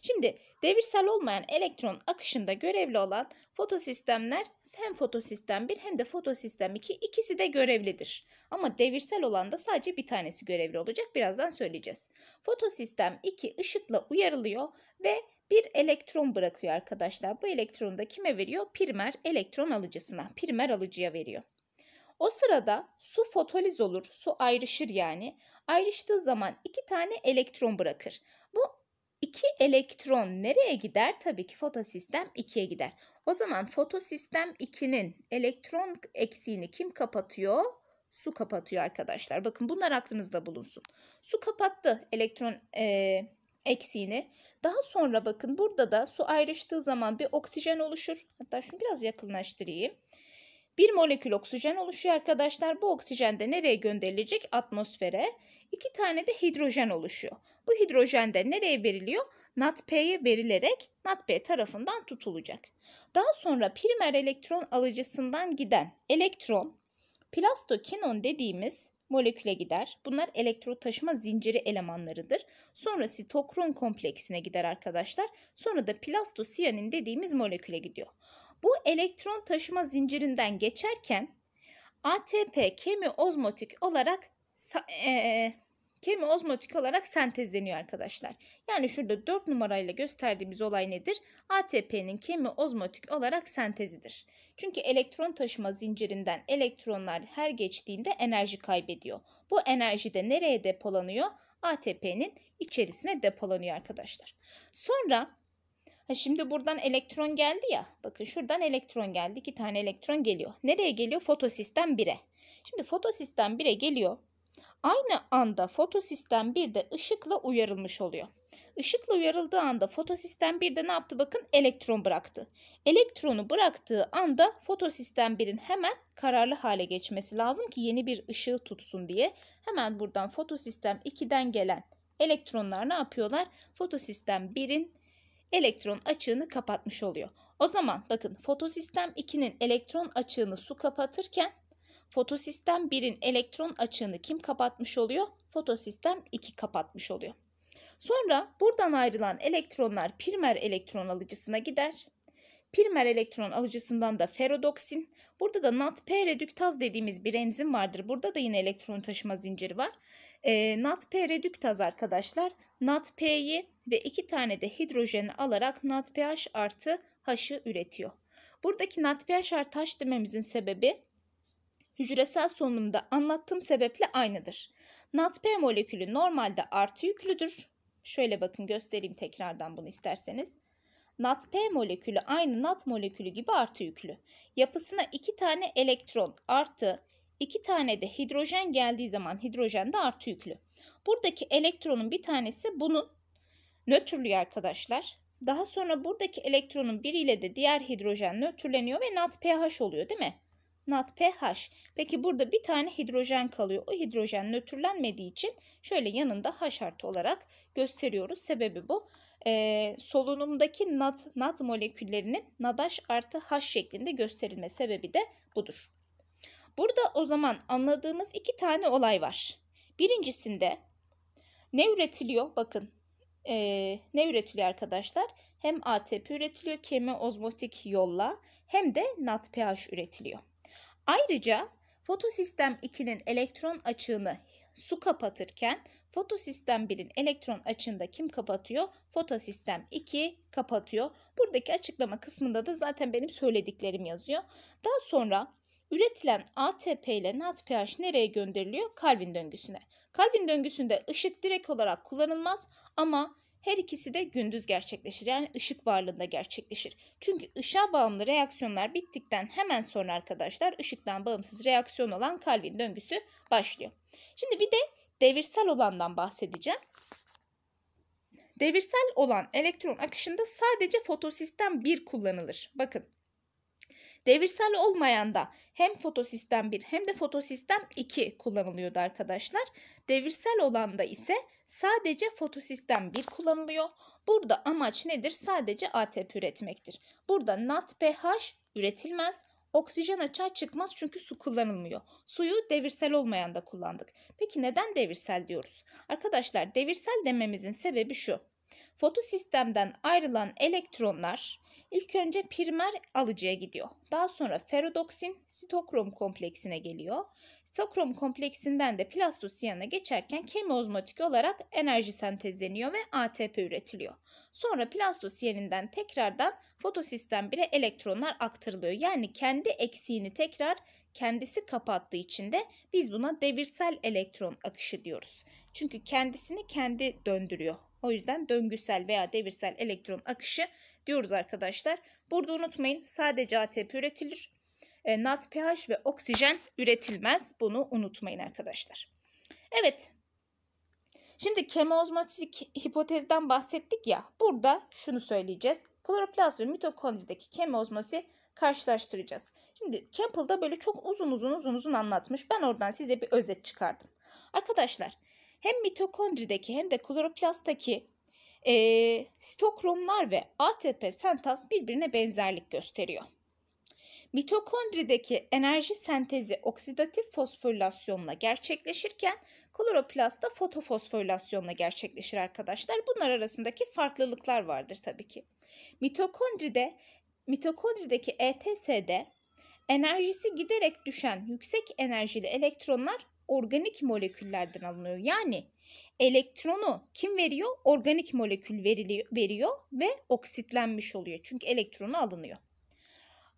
Şimdi devirsel olmayan elektron akışında görevli olan fotosistemler hem fotosistem 1 hem de fotosistem 2 ikisi de görevlidir. Ama devirsel olan da sadece bir tanesi görevli olacak. Birazdan söyleyeceğiz. Fotosistem 2 ışıkla uyarılıyor ve bir elektron bırakıyor arkadaşlar. Bu elektronu da kime veriyor? Primer elektron alıcısına, primer alıcıya veriyor. O sırada su fotoliz olur, su ayrışır yani. Ayrıştığı zaman iki tane elektron bırakır. Bu 2 elektron nereye gider? Tabii ki fotosistem 2'ye gider. O zaman fotosistem 2'nin elektron eksiğini kim kapatıyor? Su kapatıyor arkadaşlar. Bakın bunlar aklınızda bulunsun. Su kapattı elektron e, eksiğini. Daha sonra bakın burada da su ayrıştığı zaman bir oksijen oluşur. Hatta şunu biraz yakınlaştırayım. Bir molekül oksijen oluşuyor arkadaşlar. Bu oksijen de nereye gönderilecek? Atmosfere. İki tane de hidrojen oluşuyor. Bu hidrojen de nereye veriliyor? NADP'ye verilerek NADP tarafından tutulacak. Daha sonra primer elektron alıcısından giden elektron plastokinon dediğimiz moleküle gider. Bunlar elektro taşıma zinciri elemanlarıdır. Sonra sitokron kompleksine gider arkadaşlar. Sonra da plastosiyanin dediğimiz moleküle gidiyor. Bu elektron taşıma zincirinden geçerken ATP kemi ozmotik olarak e, kemi ozmotik olarak sentezleniyor arkadaşlar. Yani şurada 4 numarayla gösterdiğimiz olay nedir? ATP'nin kemi ozmotik olarak sentezidir. Çünkü elektron taşıma zincirinden elektronlar her geçtiğinde enerji kaybediyor. Bu enerji de nereye depolanıyor? ATP'nin içerisine depolanıyor arkadaşlar. Sonra Ha şimdi buradan elektron geldi ya. Bakın şuradan elektron geldi. iki tane elektron geliyor. Nereye geliyor? Fotosistem 1'e. Şimdi fotosistem 1'e geliyor. Aynı anda fotosistem 1'de ışıkla uyarılmış oluyor. Işıkla uyarıldığı anda fotosistem 1'de ne yaptı? Bakın elektron bıraktı. Elektronu bıraktığı anda fotosistem 1'in hemen kararlı hale geçmesi lazım ki yeni bir ışığı tutsun diye. Hemen buradan fotosistem 2'den gelen elektronlar ne yapıyorlar? Fotosistem 1'in elektron açığını kapatmış oluyor. O zaman bakın fotosistem 2'nin elektron açığını su kapatırken fotosistem 1'in elektron açığını kim kapatmış oluyor? Fotosistem 2 kapatmış oluyor. Sonra buradan ayrılan elektronlar primer elektron alıcısına gider. Primer elektron alıcısından da ferodoksin. Burada da nat redüktaz dediğimiz bir enzim vardır. Burada da yine elektron taşıma zinciri var. E, nat redüktaz arkadaşlar NatP'yi ve iki tane de hidrojeni alarak NatPH artı H'ı üretiyor. Buradaki NatPH artı H dememizin sebebi hücresel solunumda anlattığım sebeple aynıdır. NatP molekülü normalde artı yüklüdür. Şöyle bakın göstereyim tekrardan bunu isterseniz. NatP molekülü aynı Nat molekülü gibi artı yüklü. Yapısına iki tane elektron artı iki tane de hidrojen geldiği zaman hidrojen de artı yüklü. Buradaki elektronun bir tanesi bunun nötrlüğü arkadaşlar. Daha sonra buradaki elektronun biriyle de diğer hidrojen nötrleniyor ve NADPH oluyor değil mi? NADPH. Peki burada bir tane hidrojen kalıyor. O hidrojen nötrlenmediği için şöyle yanında H artı olarak gösteriyoruz. Sebebi bu. Ee, solunumdaki NAD, NAD moleküllerinin NADH artı H şeklinde gösterilme sebebi de budur. Burada o zaman anladığımız iki tane olay var. Birincisinde ne üretiliyor? Bakın e, ne üretiliyor arkadaşlar? Hem ATP üretiliyor ozmotik yolla hem de NADPH üretiliyor. Ayrıca fotosistem 2'nin elektron açığını su kapatırken fotosistem 1'in elektron açığını da kim kapatıyor? Fotosistem 2 kapatıyor. Buradaki açıklama kısmında da zaten benim söylediklerim yazıyor. Daha sonra Üretilen ATP ile NADPH nereye gönderiliyor? Kalvin döngüsüne. Kalvin döngüsünde ışık direkt olarak kullanılmaz ama her ikisi de gündüz gerçekleşir. Yani ışık varlığında gerçekleşir. Çünkü ışığa bağımlı reaksiyonlar bittikten hemen sonra arkadaşlar ışıktan bağımsız reaksiyon olan Calvin döngüsü başlıyor. Şimdi bir de devirsel olandan bahsedeceğim. Devirsel olan elektron akışında sadece fotosistem 1 kullanılır. Bakın Devirsel olmayanda hem fotosistem 1 hem de fotosistem 2 kullanılıyordu arkadaşlar. Devirsel olanda ise sadece fotosistem 1 kullanılıyor. Burada amaç nedir? Sadece ATP üretmektir. Burada NAT pH üretilmez. Oksijen açığa çıkmaz çünkü su kullanılmıyor. Suyu devirsel olmayan da kullandık. Peki neden devirsel diyoruz? Arkadaşlar devirsel dememizin sebebi şu. Fotosistemden ayrılan elektronlar İlk önce primer alıcıya gidiyor. Daha sonra ferodoksin sitokrom kompleksine geliyor. Sitokrom kompleksinden de plastosiyana geçerken kemiozmotik olarak enerji sentezleniyor ve ATP üretiliyor. Sonra plastosiyaninden tekrardan fotosistem bile elektronlar aktarılıyor. Yani kendi eksiğini tekrar kendisi kapattığı için de biz buna devirsel elektron akışı diyoruz. Çünkü kendisini kendi döndürüyor o yüzden döngüsel veya devirsel elektron akışı diyoruz arkadaşlar. Burada unutmayın sadece ATP üretilir. E, nat pH ve oksijen üretilmez. Bunu unutmayın arkadaşlar. Evet. Şimdi kemoozmatik hipotezden bahsettik ya. Burada şunu söyleyeceğiz. Kloroplast ve mitokondrideki kemoozmosi karşılaştıracağız. Şimdi Campbell da böyle çok uzun uzun uzun uzun anlatmış. Ben oradan size bir özet çıkardım. Arkadaşlar hem mitokondrideki hem de kloroplastaki e, stokromlar ve ATP sentaz birbirine benzerlik gösteriyor. Mitokondrideki enerji sentezi oksidatif fosforilasyonla gerçekleşirken kloroplastta fotofosforilasyonla gerçekleşir arkadaşlar. Bunlar arasındaki farklılıklar vardır tabii ki. Mitokondride mitokondrideki ETS'de enerjisi giderek düşen yüksek enerjili elektronlar organik moleküllerden alınıyor. Yani elektronu kim veriyor? Organik molekül veriliyor, veriyor ve oksitlenmiş oluyor. Çünkü elektronu alınıyor.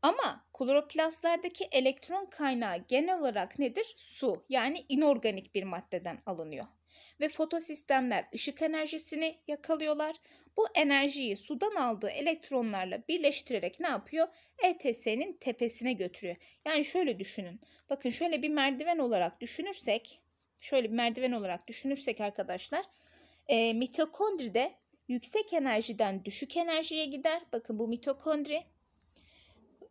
Ama kloroplastlardaki elektron kaynağı genel olarak nedir? Su yani inorganik bir maddeden alınıyor ve fotosistemler ışık enerjisini yakalıyorlar. Bu enerjiyi sudan aldığı elektronlarla birleştirerek ne yapıyor? ETS'nin tepesine götürüyor. Yani şöyle düşünün. Bakın şöyle bir merdiven olarak düşünürsek, şöyle bir merdiven olarak düşünürsek arkadaşlar, e, mitokondride yüksek enerjiden düşük enerjiye gider. Bakın bu mitokondri.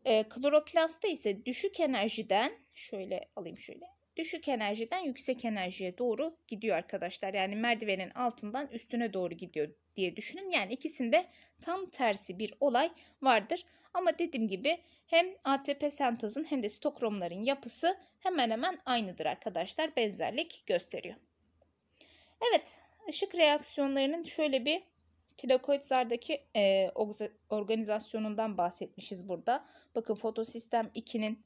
E, kloroplastta ise düşük enerjiden şöyle alayım şöyle düşük enerjiden yüksek enerjiye doğru gidiyor arkadaşlar. Yani merdivenin altından üstüne doğru gidiyor diye düşünün. Yani ikisinde tam tersi bir olay vardır. Ama dediğim gibi hem ATP sentazın hem de stokromların yapısı hemen hemen aynıdır arkadaşlar. Benzerlik gösteriyor. Evet ışık reaksiyonlarının şöyle bir Tilakoid zardaki e, organizasyonundan bahsetmişiz burada. Bakın fotosistem 2'nin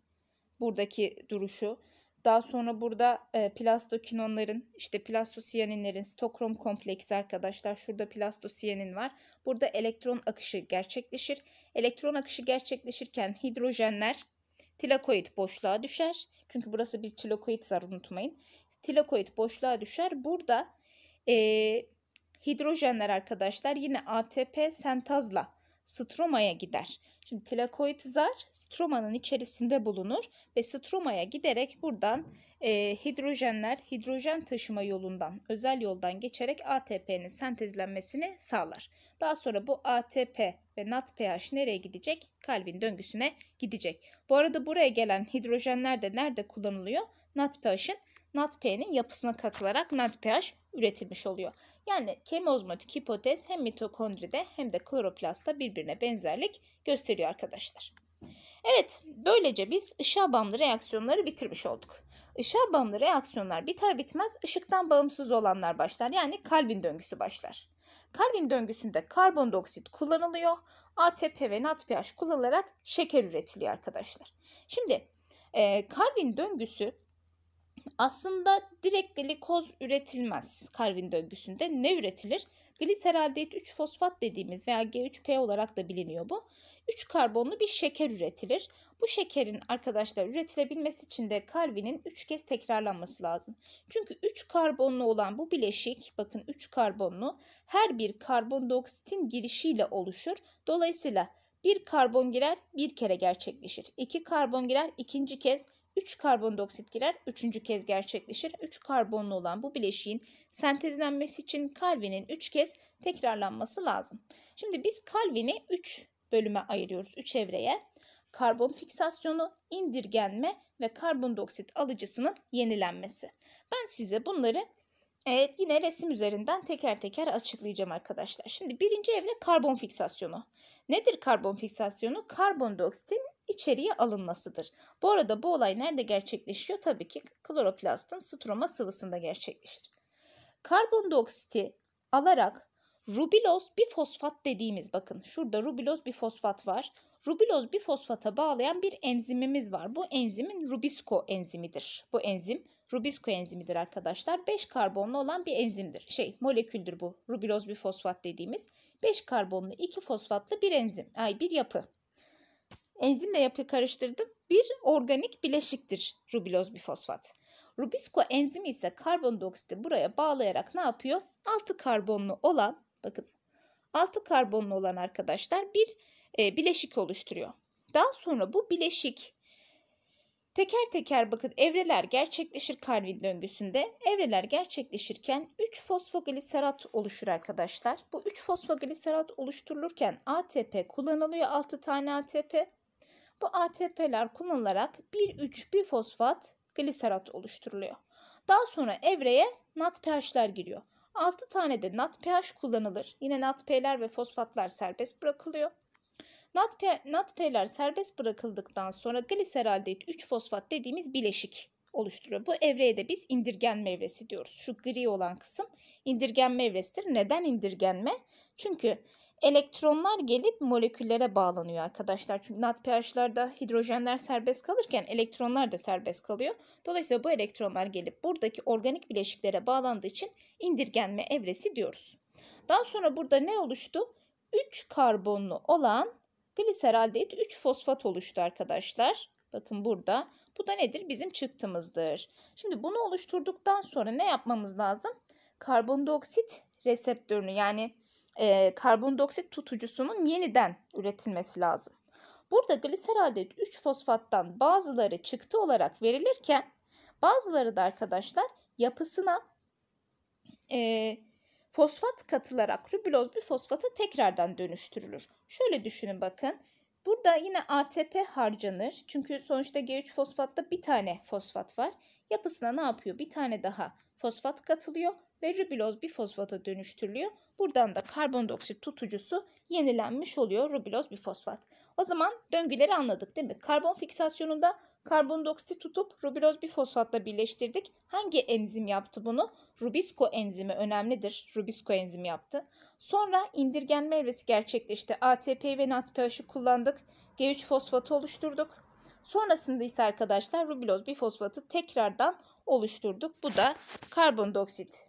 buradaki duruşu daha sonra burada e, plastokinonların, işte plastosiyaninlerin, stokrom kompleksi arkadaşlar. Şurada plastosiyanin var. Burada elektron akışı gerçekleşir. Elektron akışı gerçekleşirken hidrojenler tilakoid boşluğa düşer. Çünkü burası bir tilakoid zar unutmayın. Tilakoid boşluğa düşer. Burada e, hidrojenler arkadaşlar yine ATP sentazla stromaya gider. Şimdi zar, stromanın içerisinde bulunur ve stromaya giderek buradan e, hidrojenler hidrojen taşıma yolundan özel yoldan geçerek ATP'nin sentezlenmesini sağlar. Daha sonra bu ATP ve NADPH nereye gidecek? Kalbin döngüsüne gidecek. Bu arada buraya gelen hidrojenler de nerede kullanılıyor? NADPH'ın NADP'nin yapısına katılarak NADPH üretilmiş oluyor. Yani kemiozmotik hipotez hem mitokondride hem de kloroplastta birbirine benzerlik gösteriyor arkadaşlar. Evet, böylece biz ışığa bağımlı reaksiyonları bitirmiş olduk. Işığa bağımlı reaksiyonlar biter bitmez ışıktan bağımsız olanlar başlar. Yani Calvin döngüsü başlar. Calvin döngüsünde karbondioksit kullanılıyor. ATP ve NADPH kullanılarak şeker üretiliyor arkadaşlar. Şimdi e, Calvin döngüsü aslında direkt glikoz üretilmez karbin döngüsünde. Ne üretilir? Gliseraldehit 3 fosfat dediğimiz veya G3P olarak da biliniyor bu. 3 karbonlu bir şeker üretilir. Bu şekerin arkadaşlar üretilebilmesi için de karbinin 3 kez tekrarlanması lazım. Çünkü 3 karbonlu olan bu bileşik bakın 3 karbonlu her bir karbondioksitin girişiyle oluşur. Dolayısıyla bir karbon girer bir kere gerçekleşir. İki karbon girer ikinci kez 3 karbondioksit girer, üçüncü kez gerçekleşir. 3 karbonlu olan bu bileşiğin sentezlenmesi için Calvin'in 3 kez tekrarlanması lazım. Şimdi biz Calvin'i 3 bölüme ayırıyoruz, 3 evreye. Karbon fiksasyonu, indirgenme ve karbondioksit alıcısının yenilenmesi. Ben size bunları Evet yine resim üzerinden teker teker açıklayacağım arkadaşlar. Şimdi birinci evre karbon fiksasyonu. Nedir karbon fiksasyonu? Karbondioksitin içeriye alınmasıdır. Bu arada bu olay nerede gerçekleşiyor? Tabii ki kloroplastın stroma sıvısında gerçekleşir. Karbondioksiti alarak rubiloz bir fosfat dediğimiz bakın şurada rubiloz bir fosfat var. Rubiloz bir fosfata bağlayan bir enzimimiz var. Bu enzimin Rubisco enzimidir. Bu enzim Rubisco enzimidir arkadaşlar. 5 karbonlu olan bir enzimdir. Şey moleküldür bu. Rubiloz bir fosfat dediğimiz 5 karbonlu 2 fosfatlı bir enzim. Ay bir yapı enzimle yapı karıştırdım bir organik bileşiktir rubiloz bifosfat. Rubisco enzimi ise karbondioksiti buraya bağlayarak ne yapıyor? 6 karbonlu olan bakın 6 karbonlu olan arkadaşlar bir e, bileşik oluşturuyor. Daha sonra bu bileşik teker teker bakın evreler gerçekleşir Calvin döngüsünde. Evreler gerçekleşirken 3 fosfogliserat oluşur arkadaşlar. Bu 3 fosfogliserat oluşturulurken ATP kullanılıyor 6 tane ATP. Bu ATP'ler kullanılarak 1,3 fosfat gliserat oluşturuluyor. Daha sonra evreye NADPH'ler giriyor. 6 tane de NADPH kullanılır. Yine NADP'ler ve fosfatlar serbest bırakılıyor. NADP, NADP'ler serbest bırakıldıktan sonra gliseraldehit 3 fosfat dediğimiz bileşik oluşturuyor. Bu evreye de biz indirgenme evresi diyoruz. Şu gri olan kısım indirgenme evresidir. Neden indirgenme? Çünkü elektronlar gelip moleküllere bağlanıyor arkadaşlar. Çünkü NADPH'larda hidrojenler serbest kalırken elektronlar da serbest kalıyor. Dolayısıyla bu elektronlar gelip buradaki organik bileşiklere bağlandığı için indirgenme evresi diyoruz. Daha sonra burada ne oluştu? 3 karbonlu olan gliseraldehit 3 fosfat oluştu arkadaşlar. Bakın burada. Bu da nedir? Bizim çıktığımızdır. Şimdi bunu oluşturduktan sonra ne yapmamız lazım? Karbondioksit reseptörünü yani e, karbondioksit tutucusunun yeniden üretilmesi lazım. Burada gliseralde 3 fosfattan bazıları çıktı olarak verilirken bazıları da arkadaşlar yapısına e, fosfat katılarak rübiloz bir fosfata tekrardan dönüştürülür. Şöyle düşünün bakın. Burada yine ATP harcanır. Çünkü sonuçta G3 fosfatta bir tane fosfat var. Yapısına ne yapıyor? Bir tane daha fosfat katılıyor ve rubiloz bifosfata dönüştürülüyor. Buradan da karbondioksit tutucusu yenilenmiş oluyor rubiloz bifosfat. O zaman döngüleri anladık değil mi? Karbon fiksasyonunda karbondioksit tutup rubiloz bifosfatla birleştirdik. Hangi enzim yaptı bunu? Rubisco enzimi önemlidir. Rubisco enzimi yaptı. Sonra indirgenme evresi gerçekleşti. ATP ve NADPH'ı kullandık. G3 fosfatı oluşturduk. Sonrasında ise arkadaşlar rubiloz bifosfatı tekrardan oluşturduk. Bu da karbondioksit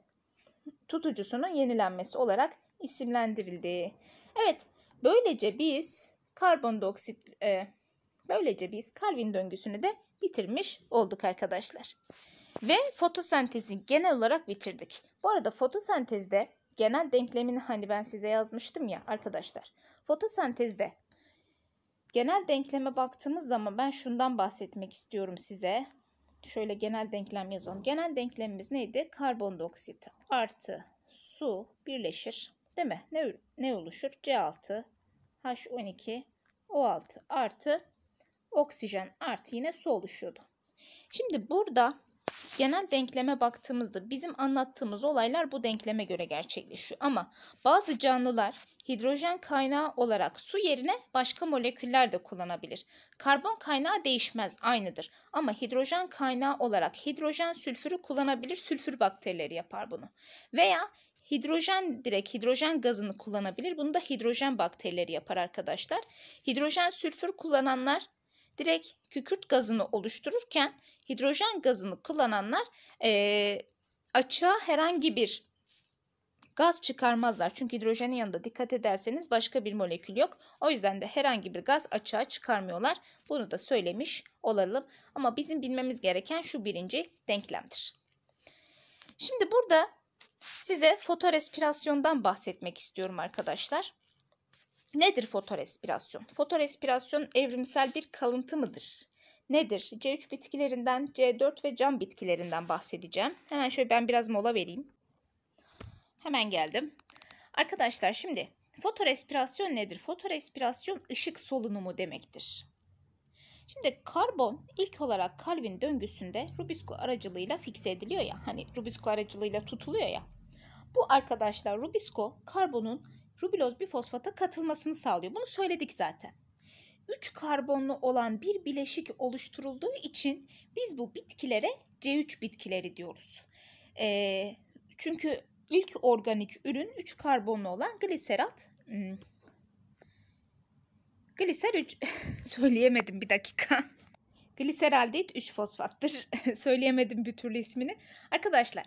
tutucusunun yenilenmesi olarak isimlendirildi. Evet, böylece biz karbondioksit e, böylece biz Calvin döngüsünü de bitirmiş olduk arkadaşlar. Ve fotosentezi genel olarak bitirdik. Bu arada fotosentezde genel denklemini hani ben size yazmıştım ya arkadaşlar. Fotosentezde genel denkleme baktığımız zaman ben şundan bahsetmek istiyorum size. Şöyle genel denklem yazalım. Genel denklemimiz neydi? Karbondioksit artı su birleşir. Değil mi? Ne, ne oluşur? C6, H12, O6 artı oksijen artı yine su oluşuyordu. Şimdi burada genel denkleme baktığımızda bizim anlattığımız olaylar bu denkleme göre gerçekleşiyor. Ama bazı canlılar hidrojen kaynağı olarak su yerine başka moleküller de kullanabilir. Karbon kaynağı değişmez, aynıdır. Ama hidrojen kaynağı olarak hidrojen sülfürü kullanabilir, sülfür bakterileri yapar bunu. Veya hidrojen direkt hidrojen gazını kullanabilir. Bunu da hidrojen bakterileri yapar arkadaşlar. Hidrojen sülfür kullananlar direkt kükürt gazını oluştururken hidrojen gazını kullananlar e, açığa herhangi bir gaz çıkarmazlar. Çünkü hidrojenin yanında dikkat ederseniz başka bir molekül yok. O yüzden de herhangi bir gaz açığa çıkarmıyorlar. Bunu da söylemiş olalım. Ama bizim bilmemiz gereken şu birinci denklemdir. Şimdi burada size fotorespirasyondan bahsetmek istiyorum arkadaşlar. Nedir fotorespirasyon? Fotorespirasyon evrimsel bir kalıntı mıdır? Nedir? C3 bitkilerinden, C4 ve cam bitkilerinden bahsedeceğim. Hemen şöyle ben biraz mola vereyim. Hemen geldim. Arkadaşlar şimdi fotorespirasyon nedir? Fotorespirasyon ışık solunumu demektir. Şimdi karbon ilk olarak kalbin döngüsünde Rubisco aracılığıyla fikse ediliyor ya. Hani Rubisco aracılığıyla tutuluyor ya. Bu arkadaşlar Rubisco karbonun rubiloz bifosfata katılmasını sağlıyor. Bunu söyledik zaten. 3 karbonlu olan bir bileşik oluşturulduğu için biz bu bitkilere C3 bitkileri diyoruz. E, çünkü ilk organik ürün 3 karbonlu olan gliserat. Hmm. Gliser 3 söyleyemedim bir dakika. Gliseraldehit 3 fosfattır. söyleyemedim bir türlü ismini. Arkadaşlar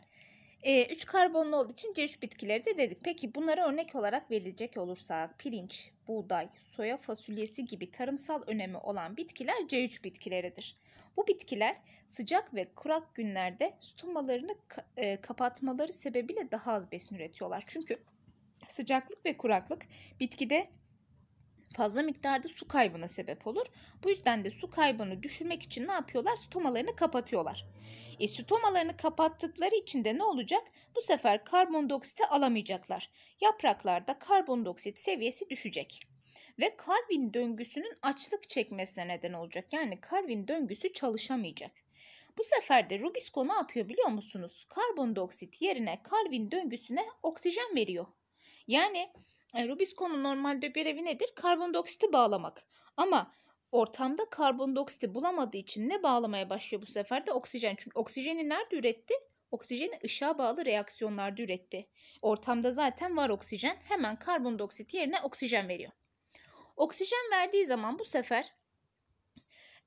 e, ee, 3 karbonlu olduğu için C3 bitkileri de dedik. Peki bunlara örnek olarak verilecek olursak pirinç, buğday, soya fasulyesi gibi tarımsal önemi olan bitkiler C3 bitkileridir. Bu bitkiler sıcak ve kurak günlerde stomalarını e, kapatmaları sebebiyle daha az besin üretiyorlar. Çünkü sıcaklık ve kuraklık bitkide fazla miktarda su kaybına sebep olur. Bu yüzden de su kaybını düşürmek için ne yapıyorlar? Stomalarını kapatıyorlar. E, stomalarını kapattıkları için de ne olacak? Bu sefer karbondioksit alamayacaklar. Yapraklarda karbondioksit seviyesi düşecek. Ve Karvin döngüsünün açlık çekmesine neden olacak. Yani Karvin döngüsü çalışamayacak. Bu sefer de Rubisco ne yapıyor biliyor musunuz? Karbondioksit yerine Karvin döngüsüne oksijen veriyor. Yani e, Rubiscon'un normalde görevi nedir? Karbondioksit bağlamak. Ama ortamda karbondioksit bulamadığı için ne bağlamaya başlıyor bu sefer de oksijen. Çünkü oksijeni nerede üretti? Oksijeni ışığa bağlı reaksiyonlarda üretti. Ortamda zaten var oksijen. Hemen karbondioksit yerine oksijen veriyor. Oksijen verdiği zaman bu sefer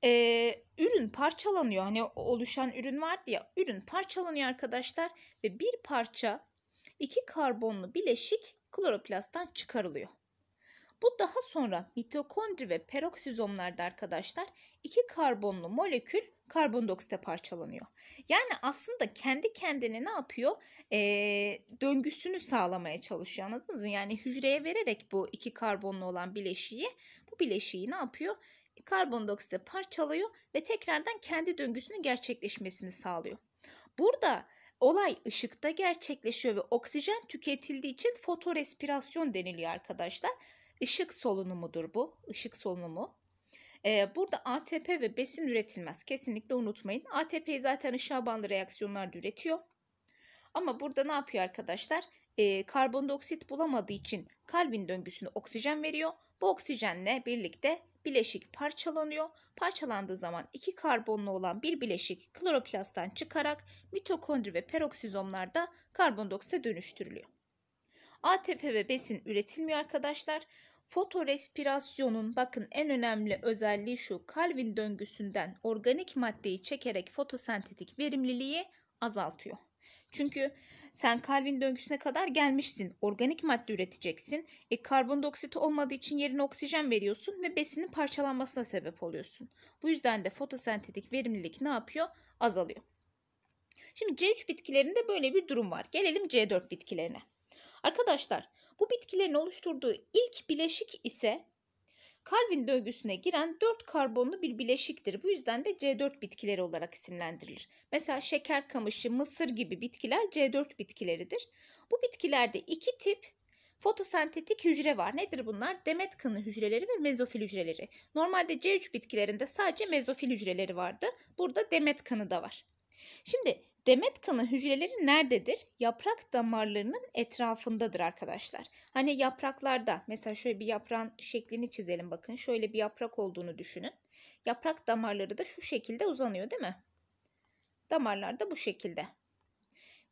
e, ürün parçalanıyor. Hani oluşan ürün var diye ürün parçalanıyor arkadaşlar ve bir parça iki karbonlu bileşik kloroplasttan çıkarılıyor. Bu daha sonra mitokondri ve peroksizomlarda arkadaşlar iki karbonlu molekül karbondoksite parçalanıyor. Yani aslında kendi kendine ne yapıyor? E, döngüsünü sağlamaya çalışıyor anladınız mı? Yani hücreye vererek bu iki karbonlu olan bileşiği bu bileşiği ne yapıyor? Karbondoksite parçalıyor ve tekrardan kendi döngüsünün gerçekleşmesini sağlıyor. Burada olay ışıkta gerçekleşiyor ve oksijen tüketildiği için fotorespirasyon deniliyor arkadaşlar. Işık solunumudur bu. Işık solunumu. Ee, burada ATP ve besin üretilmez. Kesinlikle unutmayın. ATP'yi zaten ışığa bandı reaksiyonlar üretiyor. Ama burada ne yapıyor arkadaşlar? Ee, karbondioksit bulamadığı için kalbin döngüsüne oksijen veriyor. Bu oksijenle birlikte bileşik parçalanıyor. Parçalandığı zaman iki karbonlu olan bir bileşik kloroplasttan çıkarak mitokondri ve peroksizomlarda karbondioksite dönüştürülüyor. ATP ve besin üretilmiyor arkadaşlar. Fotorespirasyonun bakın en önemli özelliği şu. Calvin döngüsünden organik maddeyi çekerek fotosentetik verimliliği azaltıyor. Çünkü sen kalbin döngüsüne kadar gelmişsin. Organik madde üreteceksin. E karbondioksit olmadığı için yerine oksijen veriyorsun ve besinin parçalanmasına sebep oluyorsun. Bu yüzden de fotosentetik verimlilik ne yapıyor? Azalıyor. Şimdi C3 bitkilerinde böyle bir durum var. Gelelim C4 bitkilerine. Arkadaşlar bu bitkilerin oluşturduğu ilk bileşik ise Kalbin döngüsüne giren 4 karbonlu bir bileşiktir. Bu yüzden de C4 bitkileri olarak isimlendirilir. Mesela şeker kamışı, mısır gibi bitkiler C4 bitkileridir. Bu bitkilerde iki tip Fotosentetik hücre var. Nedir bunlar? Demet kanı hücreleri ve mezofil hücreleri. Normalde C3 bitkilerinde sadece mezofil hücreleri vardı. Burada demet kanı da var. Şimdi Demet kanı hücreleri nerededir? Yaprak damarlarının etrafındadır arkadaşlar. Hani yapraklarda mesela şöyle bir yaprağın şeklini çizelim bakın. Şöyle bir yaprak olduğunu düşünün. Yaprak damarları da şu şekilde uzanıyor değil mi? Damarlar da bu şekilde.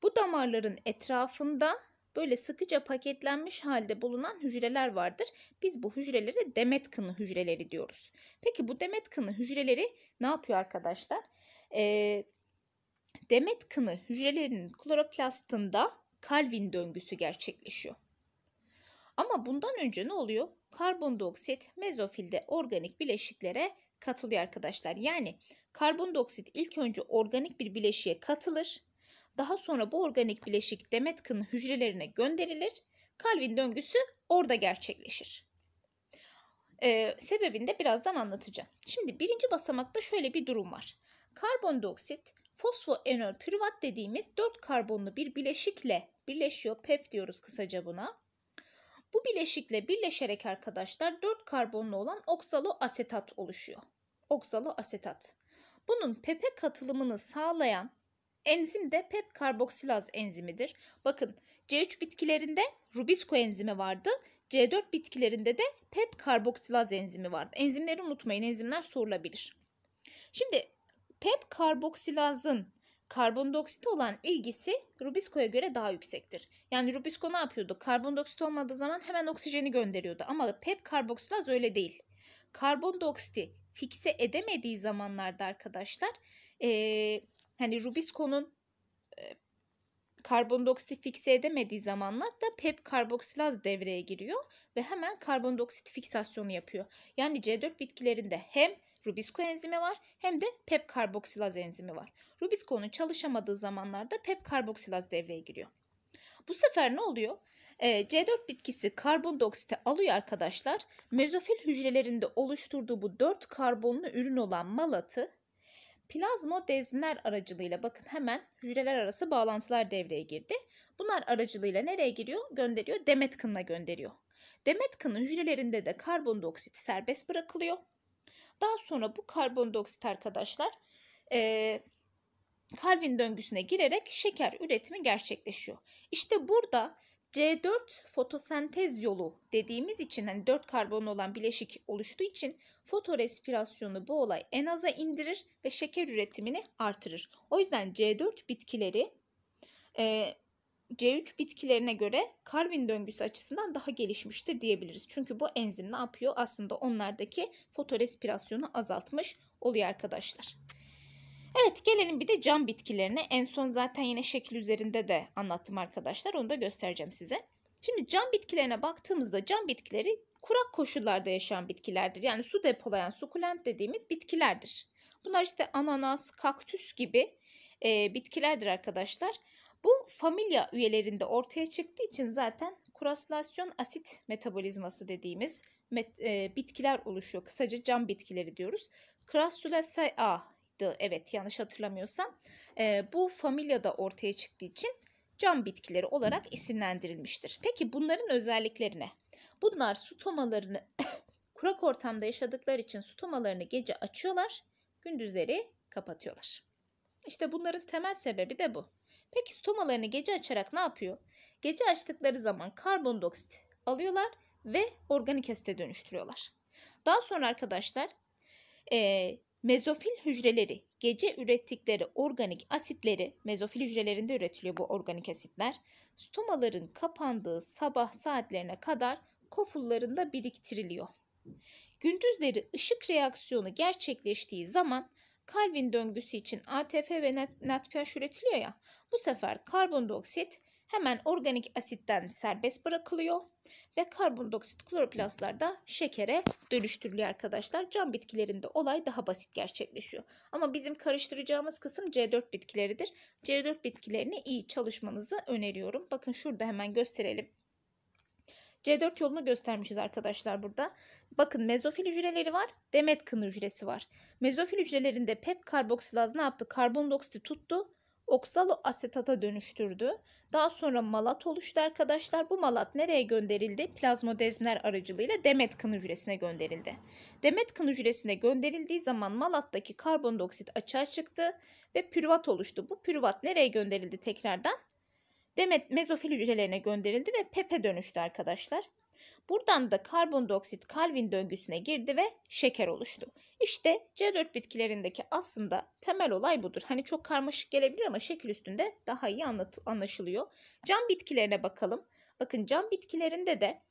Bu damarların etrafında böyle sıkıca paketlenmiş halde bulunan hücreler vardır. Biz bu hücrelere demet kını hücreleri diyoruz. Peki bu demet kını hücreleri ne yapıyor arkadaşlar? Eee demet kını hücrelerinin kloroplastında Calvin döngüsü gerçekleşiyor. Ama bundan önce ne oluyor? Karbondioksit mezofilde organik bileşiklere katılıyor arkadaşlar. Yani karbondioksit ilk önce organik bir bileşiğe katılır. Daha sonra bu organik bileşik demet kını hücrelerine gönderilir. Calvin döngüsü orada gerçekleşir. Ee, sebebini de birazdan anlatacağım. Şimdi birinci basamakta şöyle bir durum var. Karbondioksit fosfoenol pürüvat dediğimiz 4 karbonlu bir bileşikle birleşiyor. PEP e diyoruz kısaca buna. Bu bileşikle birleşerek arkadaşlar 4 karbonlu olan oksalo asetat oluşuyor. Oksalo asetat. Bunun PEP'e katılımını sağlayan enzim de PEP e karboksilaz enzimidir. Bakın C3 bitkilerinde rubisco enzimi vardı. C4 bitkilerinde de PEP e karboksilaz enzimi var. Enzimleri unutmayın. Enzimler sorulabilir. Şimdi Pep karboksilazın karbondioksit olan ilgisi Rubisco'ya göre daha yüksektir. Yani Rubisco ne yapıyordu? Karbondioksit olmadığı zaman hemen oksijeni gönderiyordu ama pep karboksilaz öyle değil. Karbondioksiti fikse edemediği zamanlarda arkadaşlar ee, hani Rubisco'nun karbondioksit fikse edemediği zamanlar da PEP e karboksilaz devreye giriyor ve hemen karbondioksit fiksasyonu yapıyor. Yani C4 bitkilerinde hem Rubisco enzimi var hem de PEP e karboksilaz enzimi var. Rubisco'nun çalışamadığı zamanlarda PEP e karboksilaz devreye giriyor. Bu sefer ne oluyor? E, ee, C4 bitkisi karbondioksit alıyor arkadaşlar. Mezofil hücrelerinde oluşturduğu bu 4 karbonlu ürün olan malatı Plazmodezinler aracılığıyla bakın hemen hücreler arası bağlantılar devreye girdi. Bunlar aracılığıyla nereye giriyor? Gönderiyor. Demet kınına gönderiyor. Demet kını hücrelerinde de karbondioksit serbest bırakılıyor. Daha sonra bu karbondioksit arkadaşlar e, Calvin döngüsüne girerek şeker üretimi gerçekleşiyor. İşte burada C4 fotosentez yolu dediğimiz için hani 4 karbon olan bileşik oluştuğu için fotorespirasyonu bu olay en aza indirir ve şeker üretimini artırır. O yüzden C4 bitkileri e, C3 bitkilerine göre karbin döngüsü açısından daha gelişmiştir diyebiliriz. Çünkü bu enzim ne yapıyor? Aslında onlardaki fotorespirasyonu azaltmış oluyor arkadaşlar. Evet gelelim bir de cam bitkilerine. En son zaten yine şekil üzerinde de anlattım arkadaşlar. Onu da göstereceğim size. Şimdi cam bitkilerine baktığımızda cam bitkileri kurak koşullarda yaşayan bitkilerdir. Yani su depolayan sukulent dediğimiz bitkilerdir. Bunlar işte ananas, kaktüs gibi e, bitkilerdir arkadaşlar. Bu familia üyelerinde ortaya çıktığı için zaten kuraslasyon asit metabolizması dediğimiz met, e, bitkiler oluşuyor. Kısaca cam bitkileri diyoruz. Crassulaceae çıktı. Evet yanlış hatırlamıyorsam. E, bu familyada ortaya çıktığı için cam bitkileri olarak isimlendirilmiştir. Peki bunların özellikleri ne? Bunlar sutomalarını kurak ortamda yaşadıkları için sutomalarını gece açıyorlar, gündüzleri kapatıyorlar. İşte bunların temel sebebi de bu. Peki stomalarını gece açarak ne yapıyor? Gece açtıkları zaman karbondioksit alıyorlar ve organik asite dönüştürüyorlar. Daha sonra arkadaşlar e, Mezofil hücreleri gece ürettikleri organik asitleri, mezofil hücrelerinde üretiliyor bu organik asitler, stomaların kapandığı sabah saatlerine kadar kofullarında biriktiriliyor. Gündüzleri ışık reaksiyonu gerçekleştiği zaman Calvin döngüsü için ATF ve NADPH üretiliyor ya, bu sefer karbondioksit hemen organik asitten serbest bırakılıyor ve karbondioksit kloroplastlar da şekere dönüştürülüyor arkadaşlar. Cam bitkilerinde olay daha basit gerçekleşiyor. Ama bizim karıştıracağımız kısım C4 bitkileridir. C4 bitkilerini iyi çalışmanızı öneriyorum. Bakın şurada hemen gösterelim. C4 yolunu göstermişiz arkadaşlar burada. Bakın mezofil hücreleri var, demet kını hücresi var. Mezofil hücrelerinde pep karboksilaz ne yaptı? Karbondoksiti tuttu oksalo asetata dönüştürdü. Daha sonra malat oluştu arkadaşlar. Bu malat nereye gönderildi? Plazmodezmler aracılığıyla demet kan hücresine gönderildi. Demet kan hücresine gönderildiği zaman malattaki karbondioksit açığa çıktı ve pürvat oluştu. Bu pürvat nereye gönderildi tekrardan? Demet mezofil hücrelerine gönderildi ve pepe dönüştü arkadaşlar. Buradan da karbondioksit Calvin döngüsüne girdi ve şeker oluştu. İşte C4 bitkilerindeki aslında temel olay budur. Hani çok karmaşık gelebilir ama şekil üstünde daha iyi anlat anlaşılıyor. Cam bitkilerine bakalım. Bakın cam bitkilerinde de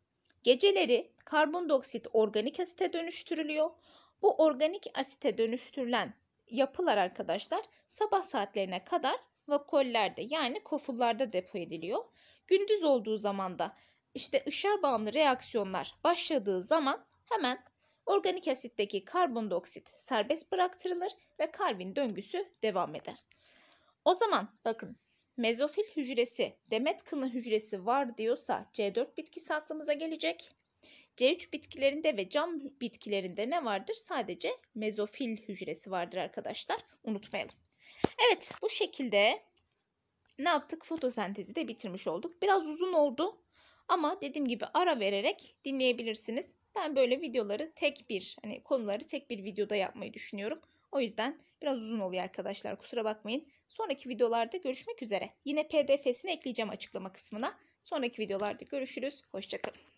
geceleri karbondioksit organik asite dönüştürülüyor. Bu organik asite dönüştürülen yapılar arkadaşlar sabah saatlerine kadar vakollerde yani kofullarda depo ediliyor. Gündüz olduğu zaman da işte ışığa bağımlı reaksiyonlar başladığı zaman hemen organik asitteki karbondioksit serbest bıraktırılır ve Calvin döngüsü devam eder. O zaman bakın mezofil hücresi, demet kını hücresi var diyorsa C4 bitkisi aklımıza gelecek. C3 bitkilerinde ve cam bitkilerinde ne vardır? Sadece mezofil hücresi vardır arkadaşlar. Unutmayalım. Evet bu şekilde ne yaptık? Fotosentezi de bitirmiş olduk. Biraz uzun oldu ama dediğim gibi ara vererek dinleyebilirsiniz. Ben böyle videoları tek bir hani konuları tek bir videoda yapmayı düşünüyorum. O yüzden biraz uzun oluyor arkadaşlar kusura bakmayın. Sonraki videolarda görüşmek üzere. Yine pdf'sini ekleyeceğim açıklama kısmına. Sonraki videolarda görüşürüz. Hoşçakalın.